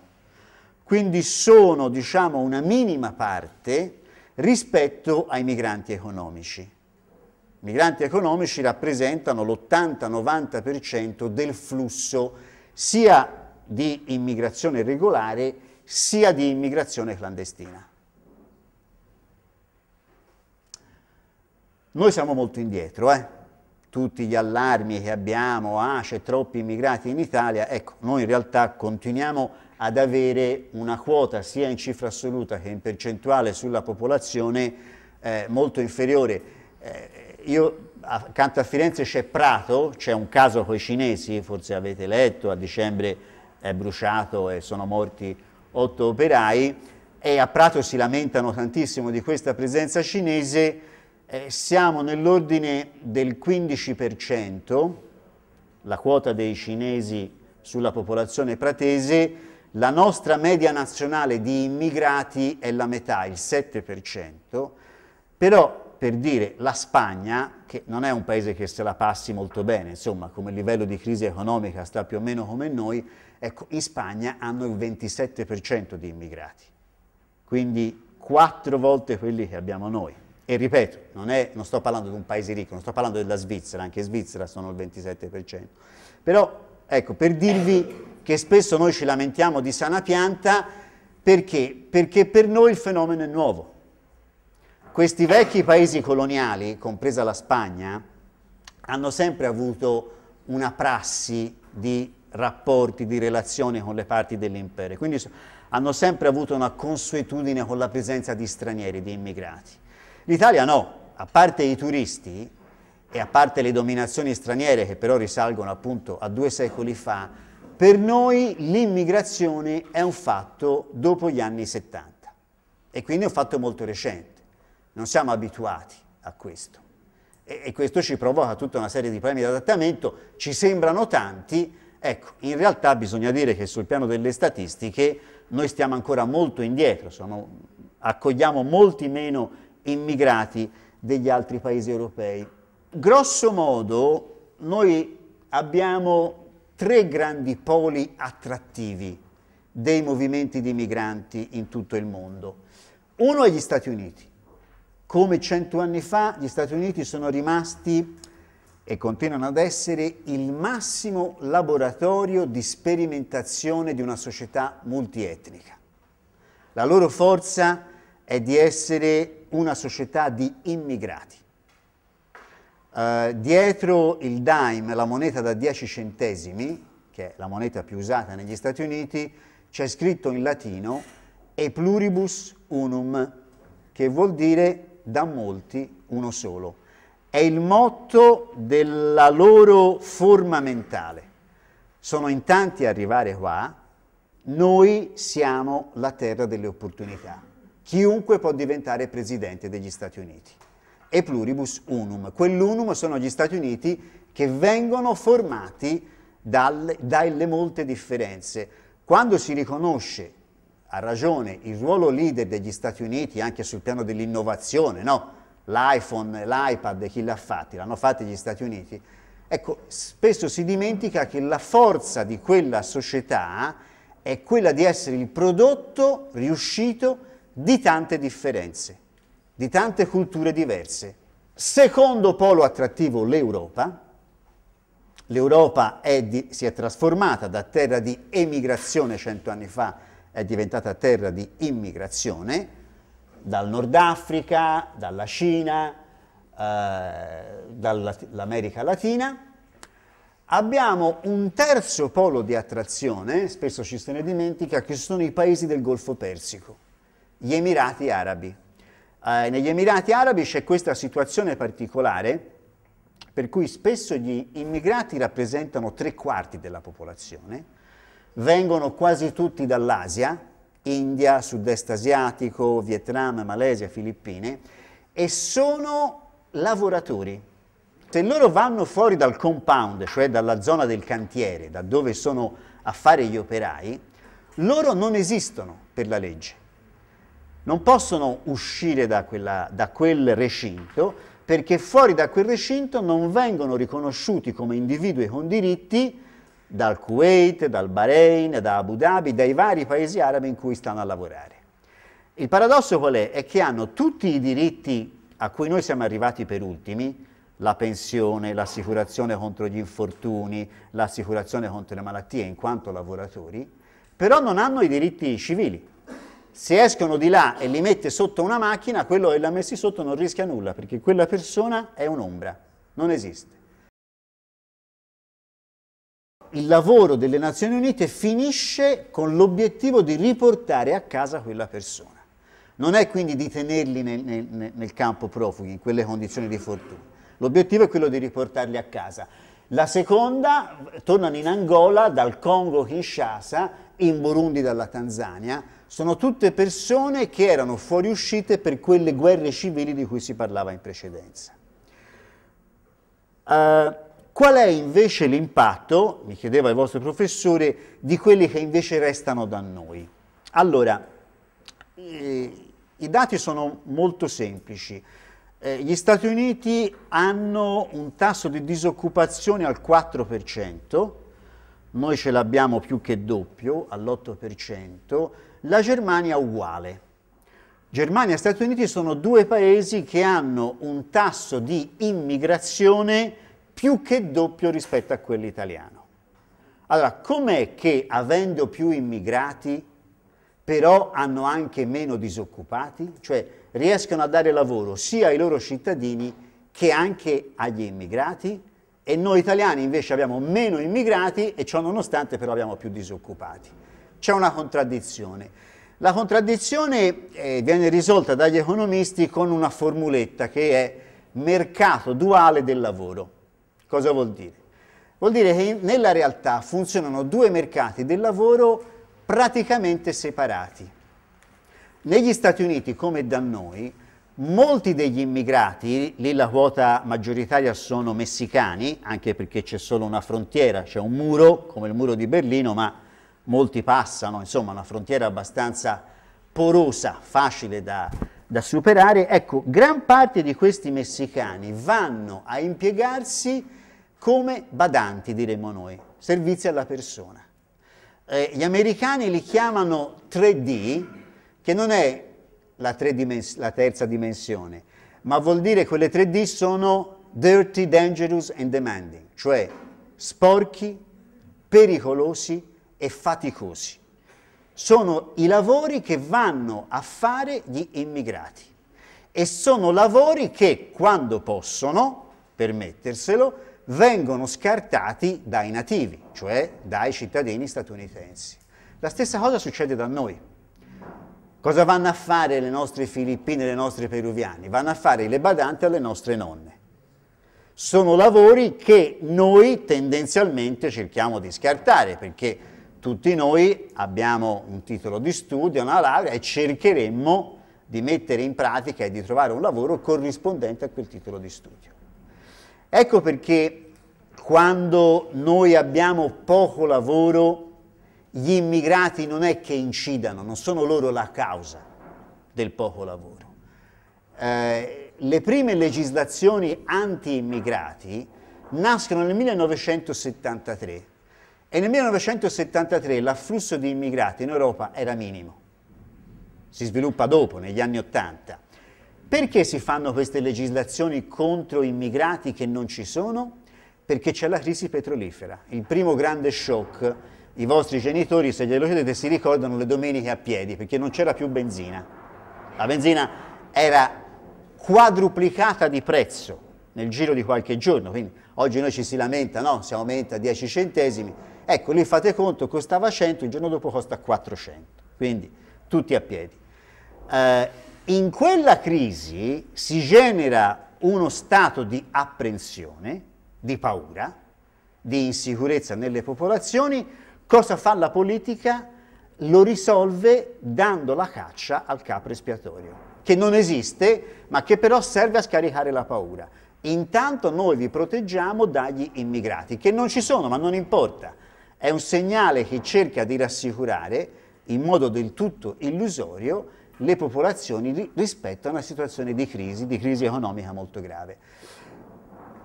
quindi sono diciamo, una minima parte rispetto ai migranti economici. I migranti economici rappresentano l'80-90% del flusso sia di immigrazione regolare sia di immigrazione clandestina. Noi siamo molto indietro, eh? tutti gli allarmi che abbiamo, ah c'è troppi immigrati in Italia, ecco, noi in realtà continuiamo ad avere una quota sia in cifra assoluta che in percentuale sulla popolazione eh, molto inferiore. Eh, io accanto a Firenze c'è Prato, c'è un caso con i cinesi, forse avete letto, a dicembre è bruciato e sono morti otto operai e a Prato si lamentano tantissimo di questa presenza cinese, eh, siamo nell'ordine del 15%, la quota dei cinesi sulla popolazione pratese, la nostra media nazionale di immigrati è la metà, il 7%, però per dire la Spagna, che non è un paese che se la passi molto bene, insomma come livello di crisi economica sta più o meno come noi, ecco in Spagna hanno il 27% di immigrati, quindi quattro volte quelli che abbiamo noi. E ripeto, non, è, non sto parlando di un paese ricco, non sto parlando della Svizzera, anche in Svizzera sono il 27%. Però, ecco, per dirvi che spesso noi ci lamentiamo di sana pianta, perché? Perché per noi il fenomeno è nuovo questi vecchi paesi coloniali, compresa la Spagna, hanno sempre avuto una prassi di rapporti, di relazioni con le parti dell'impero. Quindi hanno sempre avuto una consuetudine con la presenza di stranieri, di immigrati. L'Italia no, a parte i turisti e a parte le dominazioni straniere che però risalgono appunto a due secoli fa, per noi l'immigrazione è un fatto dopo gli anni 70 e quindi è un fatto molto recente non siamo abituati a questo. E, e questo ci provoca tutta una serie di problemi di adattamento, ci sembrano tanti, ecco, in realtà bisogna dire che sul piano delle statistiche noi stiamo ancora molto indietro, sono, accogliamo molti meno immigrati degli altri paesi europei. Grosso modo noi abbiamo tre grandi poli attrattivi dei movimenti di migranti in tutto il mondo. Uno è gli Stati Uniti, come cento anni fa gli Stati Uniti sono rimasti e continuano ad essere il massimo laboratorio di sperimentazione di una società multietnica. La loro forza è di essere una società di immigrati. Uh, dietro il dime, la moneta da 10 centesimi, che è la moneta più usata negli Stati Uniti, c'è scritto in latino e pluribus unum, che vuol dire da molti uno solo. È il motto della loro forma mentale. Sono in tanti a arrivare qua, noi siamo la terra delle opportunità. Chiunque può diventare presidente degli Stati Uniti. E pluribus unum. Quell'unum sono gli Stati Uniti che vengono formati dalle, dalle molte differenze. Quando si riconosce ha ragione, il ruolo leader degli Stati Uniti anche sul piano dell'innovazione, no? l'iPhone, l'iPad, chi l'ha fatti? L'hanno fatti gli Stati Uniti. Ecco, spesso si dimentica che la forza di quella società è quella di essere il prodotto riuscito di tante differenze, di tante culture diverse. Secondo polo attrattivo l'Europa, l'Europa si è trasformata da terra di emigrazione cento anni fa è diventata terra di immigrazione dal Nord Africa, dalla Cina, eh, dall'America Latina. Abbiamo un terzo polo di attrazione, spesso ci se ne dimentica, che sono i paesi del Golfo Persico, gli Emirati Arabi. Eh, negli Emirati Arabi c'è questa situazione particolare per cui spesso gli immigrati rappresentano tre quarti della popolazione, vengono quasi tutti dall'Asia, India, sud-est asiatico, Vietnam, Malesia, Filippine, e sono lavoratori. Se loro vanno fuori dal compound, cioè dalla zona del cantiere, da dove sono a fare gli operai, loro non esistono per la legge. Non possono uscire da, quella, da quel recinto perché fuori da quel recinto non vengono riconosciuti come individui con diritti dal Kuwait, dal Bahrain, da Abu Dhabi, dai vari paesi arabi in cui stanno a lavorare. Il paradosso qual è? È che hanno tutti i diritti a cui noi siamo arrivati per ultimi, la pensione, l'assicurazione contro gli infortuni, l'assicurazione contro le malattie in quanto lavoratori, però non hanno i diritti civili. Se escono di là e li mette sotto una macchina, quello che l'ha messi sotto non rischia nulla, perché quella persona è un'ombra, non esiste il lavoro delle Nazioni Unite finisce con l'obiettivo di riportare a casa quella persona. Non è quindi di tenerli nel, nel, nel campo profughi, in quelle condizioni di fortuna. L'obiettivo è quello di riportarli a casa. La seconda, tornano in Angola, dal Congo Kinshasa, in Burundi dalla Tanzania, sono tutte persone che erano fuoriuscite per quelle guerre civili di cui si parlava in precedenza. Uh, Qual è invece l'impatto, mi chiedeva il vostro professore, di quelli che invece restano da noi? Allora, eh, i dati sono molto semplici. Eh, gli Stati Uniti hanno un tasso di disoccupazione al 4%, noi ce l'abbiamo più che doppio, all'8%, la Germania uguale. Germania e Stati Uniti sono due paesi che hanno un tasso di immigrazione più che doppio rispetto a quello italiano. Allora, com'è che avendo più immigrati però hanno anche meno disoccupati? Cioè riescono a dare lavoro sia ai loro cittadini che anche agli immigrati? e noi italiani invece abbiamo meno immigrati e ciò nonostante però abbiamo più disoccupati. C'è una contraddizione. La contraddizione eh, viene risolta dagli economisti con una formuletta che è mercato duale del lavoro. Cosa vuol dire? Vuol dire che nella realtà funzionano due mercati del lavoro praticamente separati. Negli Stati Uniti, come da noi, molti degli immigrati, lì la quota maggioritaria sono messicani, anche perché c'è solo una frontiera, c'è un muro, come il muro di Berlino, ma molti passano, insomma una frontiera abbastanza porosa, facile da, da superare, ecco, gran parte di questi messicani vanno a impiegarsi come badanti, diremmo noi, servizi alla persona. Eh, gli americani li chiamano 3D, che non è la, la terza dimensione, ma vuol dire che quelle 3D sono dirty, dangerous and demanding, cioè sporchi, pericolosi e faticosi sono i lavori che vanno a fare gli immigrati e sono lavori che, quando possono permetterselo, vengono scartati dai nativi, cioè dai cittadini statunitensi. La stessa cosa succede da noi. Cosa vanno a fare le nostre filippine, le nostre peruviane? Vanno a fare le badanti alle nostre nonne. Sono lavori che noi tendenzialmente cerchiamo di scartare perché tutti noi abbiamo un titolo di studio, una laurea e cercheremmo di mettere in pratica e di trovare un lavoro corrispondente a quel titolo di studio. Ecco perché quando noi abbiamo poco lavoro, gli immigrati non è che incidano, non sono loro la causa del poco lavoro. Eh, le prime legislazioni anti-immigrati nascono nel 1973 e nel 1973 l'afflusso di immigrati in Europa era minimo. Si sviluppa dopo, negli anni Ottanta. Perché si fanno queste legislazioni contro immigrati che non ci sono? Perché c'è la crisi petrolifera, il primo grande shock. I vostri genitori, se glielo chiedete, si ricordano le domeniche a piedi, perché non c'era più benzina. La benzina era quadruplicata di prezzo nel giro di qualche giorno, quindi oggi noi ci si lamenta, no, si aumenta 10 centesimi, Ecco, lì fate conto, costava 100, il giorno dopo costa 400, quindi tutti a piedi. Eh, in quella crisi si genera uno stato di apprensione, di paura, di insicurezza nelle popolazioni. Cosa fa la politica? Lo risolve dando la caccia al capo espiatorio, che non esiste, ma che però serve a scaricare la paura. Intanto noi vi proteggiamo dagli immigrati, che non ci sono, ma non importa è un segnale che cerca di rassicurare, in modo del tutto illusorio, le popolazioni rispetto a una situazione di crisi, di crisi economica molto grave.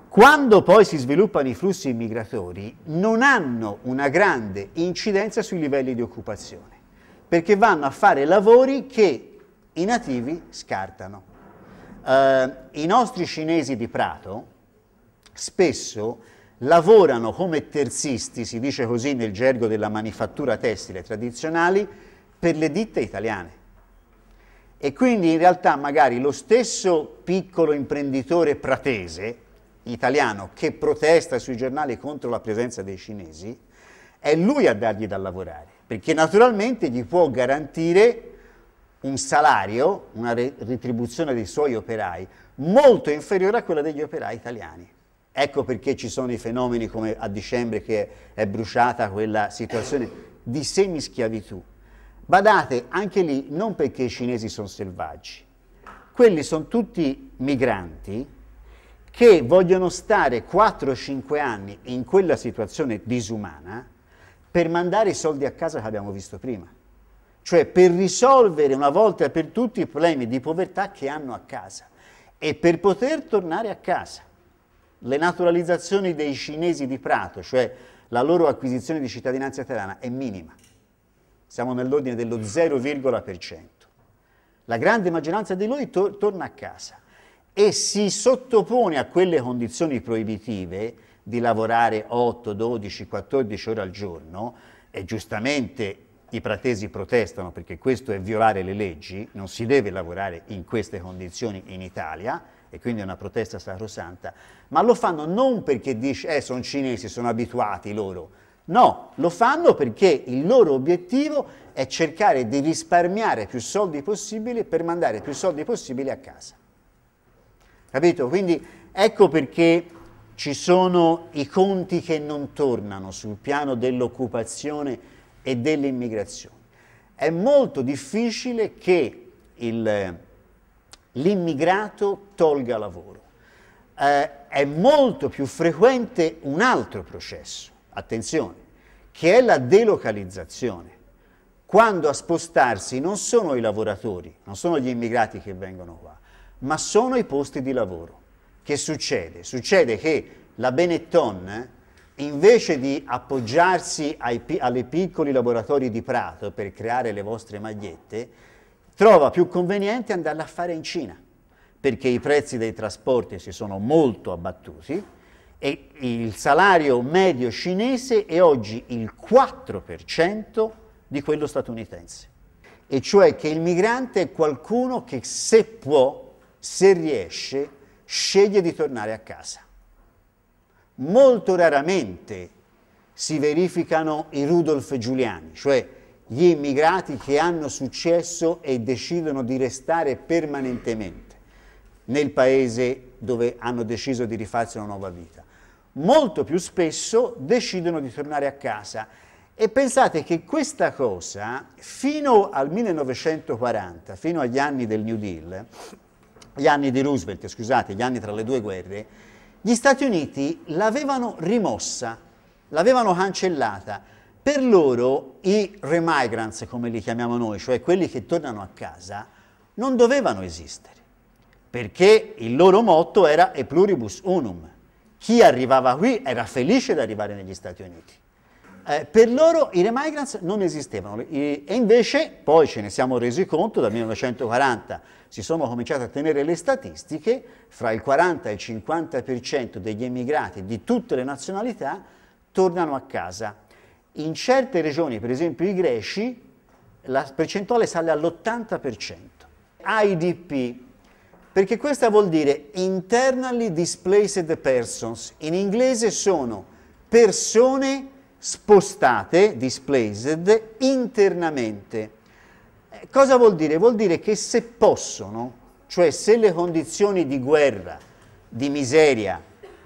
Quando poi si sviluppano i flussi migratori non hanno una grande incidenza sui livelli di occupazione, perché vanno a fare lavori che i nativi scartano. Uh, I nostri cinesi di Prato spesso lavorano come terzisti, si dice così nel gergo della manifattura tessile tradizionali, per le ditte italiane. E quindi in realtà magari lo stesso piccolo imprenditore pratese, italiano, che protesta sui giornali contro la presenza dei cinesi, è lui a dargli da lavorare, perché naturalmente gli può garantire un salario, una retribuzione dei suoi operai, molto inferiore a quella degli operai italiani. Ecco perché ci sono i fenomeni come a dicembre che è bruciata quella situazione di semischiavitù. Badate, anche lì non perché i cinesi sono selvaggi, quelli sono tutti migranti che vogliono stare 4-5 anni in quella situazione disumana per mandare i soldi a casa che abbiamo visto prima, cioè per risolvere una volta per tutti i problemi di povertà che hanno a casa e per poter tornare a casa le naturalizzazioni dei cinesi di Prato, cioè la loro acquisizione di cittadinanza italiana, è minima. Siamo nell'ordine dello 0,%. La grande maggioranza di loro tor torna a casa e si sottopone a quelle condizioni proibitive di lavorare 8, 12, 14 ore al giorno e giustamente i pratesi protestano perché questo è violare le leggi, non si deve lavorare in queste condizioni in Italia, e quindi è una protesta sacrosanta, ma lo fanno non perché dice, eh, sono cinesi, sono abituati loro, no, lo fanno perché il loro obiettivo è cercare di risparmiare più soldi possibile per mandare più soldi possibile a casa. Capito? Quindi ecco perché ci sono i conti che non tornano sul piano dell'occupazione e dell'immigrazione. È molto difficile che il l'immigrato tolga lavoro. Eh, è molto più frequente un altro processo, attenzione, che è la delocalizzazione, quando a spostarsi non sono i lavoratori, non sono gli immigrati che vengono qua, ma sono i posti di lavoro. Che succede? Succede che la Benetton, eh, invece di appoggiarsi ai, alle piccoli laboratori di Prato per creare le vostre magliette, trova più conveniente andarla a fare in Cina, perché i prezzi dei trasporti si sono molto abbattuti e il salario medio cinese è oggi il 4% di quello statunitense. E cioè che il migrante è qualcuno che se può, se riesce, sceglie di tornare a casa. Molto raramente si verificano i Rudolf Giuliani, cioè gli immigrati che hanno successo e decidono di restare permanentemente nel paese dove hanno deciso di rifarsi una nuova vita. Molto più spesso decidono di tornare a casa e pensate che questa cosa fino al 1940, fino agli anni del New Deal, gli anni di Roosevelt, scusate, gli anni tra le due guerre, gli Stati Uniti l'avevano rimossa, l'avevano cancellata per loro i remigrants, come li chiamiamo noi, cioè quelli che tornano a casa, non dovevano esistere, perché il loro motto era E pluribus unum. Chi arrivava qui era felice di arrivare negli Stati Uniti. Eh, per loro i remigrants non esistevano e invece poi ce ne siamo resi conto dal 1940 si sono cominciate a tenere le statistiche fra il 40 e il 50% degli emigrati di tutte le nazionalità tornano a casa in certe regioni, per esempio i greci, la percentuale sale all'80%. IDP, perché questa vuol dire internally displaced persons, in inglese sono persone spostate, displaced, internamente. Eh, cosa vuol dire? Vuol dire che se possono, cioè se le condizioni di guerra, di miseria,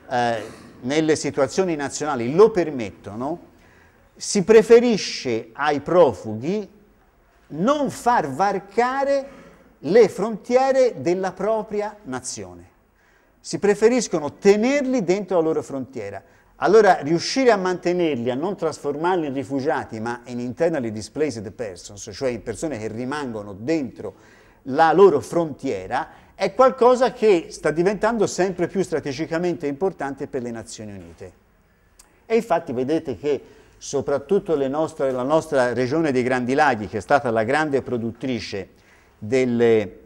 eh, nelle situazioni nazionali lo permettono, si preferisce ai profughi non far varcare le frontiere della propria nazione. Si preferiscono tenerli dentro la loro frontiera. Allora riuscire a mantenerli, a non trasformarli in rifugiati, ma in internally displaced persons, cioè in persone che rimangono dentro la loro frontiera, è qualcosa che sta diventando sempre più strategicamente importante per le Nazioni Unite. E infatti vedete che soprattutto nostre, la nostra regione dei Grandi Laghi, che è stata la grande produttrice delle,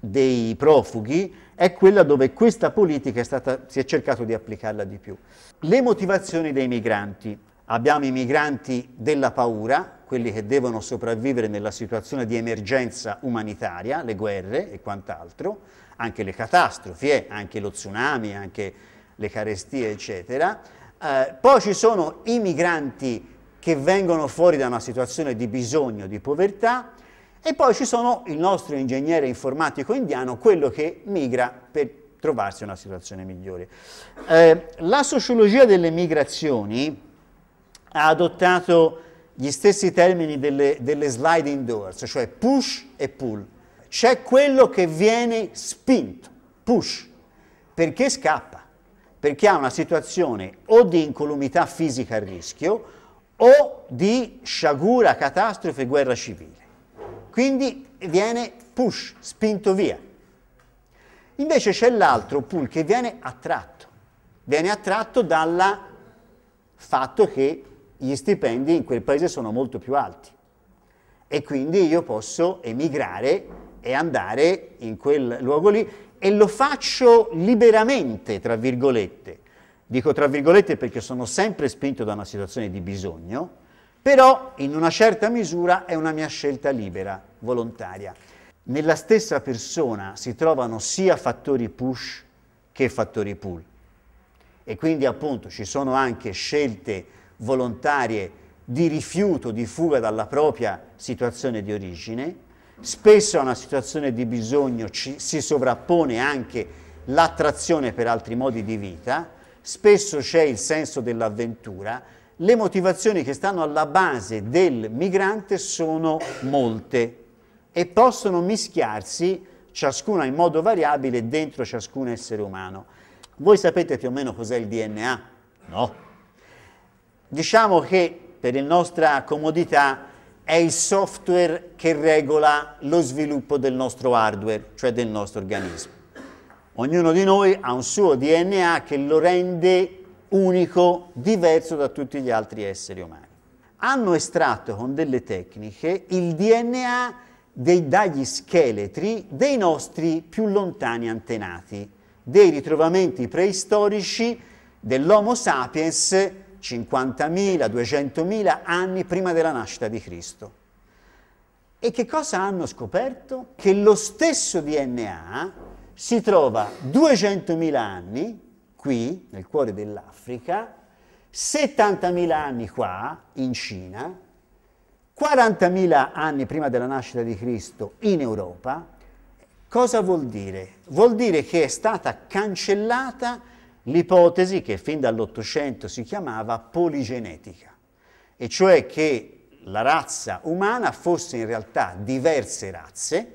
dei profughi, è quella dove questa politica stata, si è cercato di applicarla di più. Le motivazioni dei migranti. Abbiamo i migranti della paura, quelli che devono sopravvivere nella situazione di emergenza umanitaria, le guerre e quant'altro, anche le catastrofi, eh, anche lo tsunami, anche le carestie, eccetera. Eh, poi ci sono i migranti che vengono fuori da una situazione di bisogno, di povertà, e poi ci sono il nostro ingegnere informatico indiano, quello che migra per trovarsi in una situazione migliore. Eh, la sociologia delle migrazioni ha adottato gli stessi termini delle, delle sliding doors, cioè push e pull. C'è quello che viene spinto, push, perché scappa perché ha una situazione o di incolumità fisica a rischio o di sciagura, catastrofe, guerra civile. Quindi viene push, spinto via. Invece c'è l'altro pull che viene attratto, viene attratto dal fatto che gli stipendi in quel paese sono molto più alti e quindi io posso emigrare e andare in quel luogo lì e lo faccio liberamente, tra virgolette. Dico tra virgolette perché sono sempre spinto da una situazione di bisogno, però in una certa misura è una mia scelta libera, volontaria. Nella stessa persona si trovano sia fattori push che fattori pull. E quindi appunto ci sono anche scelte volontarie di rifiuto, di fuga dalla propria situazione di origine, Spesso a una situazione di bisogno ci, si sovrappone anche l'attrazione per altri modi di vita, spesso c'è il senso dell'avventura, le motivazioni che stanno alla base del migrante sono molte e possono mischiarsi ciascuna in modo variabile dentro ciascun essere umano. Voi sapete più o meno cos'è il DNA? No. Diciamo che per la nostra comodità è il software che regola lo sviluppo del nostro hardware, cioè del nostro organismo. Ognuno di noi ha un suo DNA che lo rende unico, diverso da tutti gli altri esseri umani. Hanno estratto con delle tecniche il DNA dei, dagli scheletri dei nostri più lontani antenati, dei ritrovamenti preistorici dell'Homo sapiens 50.000, 200.000 anni prima della nascita di Cristo. E che cosa hanno scoperto? Che lo stesso DNA si trova 200.000 anni qui, nel cuore dell'Africa, 70.000 anni qua, in Cina, 40.000 anni prima della nascita di Cristo in Europa. Cosa vuol dire? Vuol dire che è stata cancellata l'ipotesi che fin dall'Ottocento si chiamava poligenetica, e cioè che la razza umana fosse in realtà diverse razze,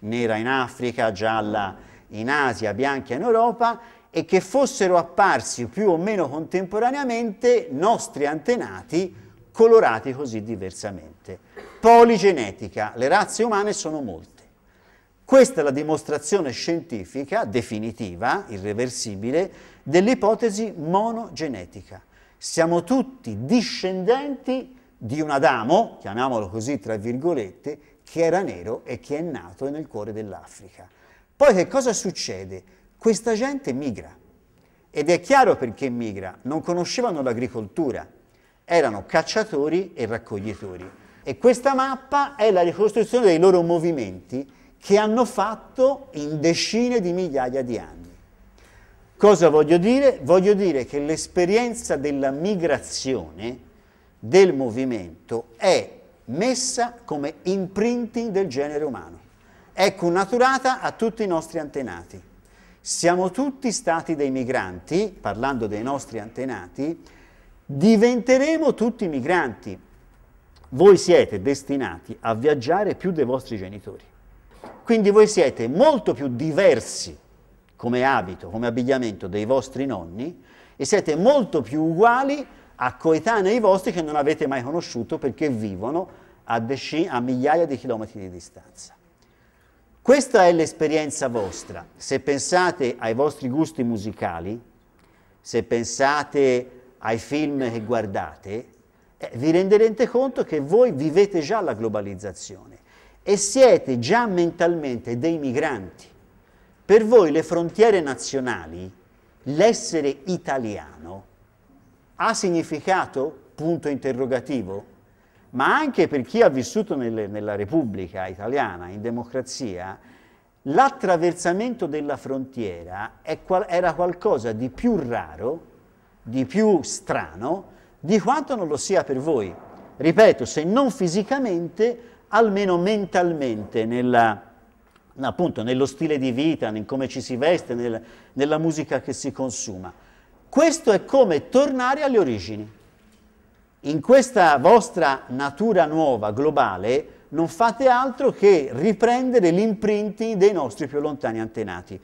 nera in Africa, gialla in Asia, bianca in Europa, e che fossero apparsi più o meno contemporaneamente nostri antenati colorati così diversamente. Poligenetica, le razze umane sono molte. Questa è la dimostrazione scientifica definitiva, irreversibile, dell'ipotesi monogenetica. Siamo tutti discendenti di un Adamo, chiamiamolo così tra virgolette, che era nero e che è nato nel cuore dell'Africa. Poi che cosa succede? Questa gente migra. Ed è chiaro perché migra, non conoscevano l'agricoltura, erano cacciatori e raccoglitori. E questa mappa è la ricostruzione dei loro movimenti che hanno fatto in decine di migliaia di anni. Cosa voglio dire? Voglio dire che l'esperienza della migrazione del movimento è messa come imprinting del genere umano, è connaturata a tutti i nostri antenati. Siamo tutti stati dei migranti, parlando dei nostri antenati, diventeremo tutti migranti. Voi siete destinati a viaggiare più dei vostri genitori. Quindi voi siete molto più diversi come abito, come abbigliamento dei vostri nonni e siete molto più uguali a coetanei vostri che non avete mai conosciuto perché vivono a, decine, a migliaia di chilometri di distanza. Questa è l'esperienza vostra. Se pensate ai vostri gusti musicali, se pensate ai film che guardate, eh, vi renderete conto che voi vivete già la globalizzazione e siete già mentalmente dei migranti. Per voi le frontiere nazionali, l'essere italiano, ha significato? Punto interrogativo. Ma anche per chi ha vissuto nelle, nella Repubblica italiana, in democrazia, l'attraversamento della frontiera qual era qualcosa di più raro, di più strano, di quanto non lo sia per voi. Ripeto, se non fisicamente, almeno mentalmente nella appunto nello stile di vita, in come ci si veste, nel, nella musica che si consuma. Questo è come tornare alle origini. In questa vostra natura nuova, globale, non fate altro che riprendere l'imprinting dei nostri più lontani antenati.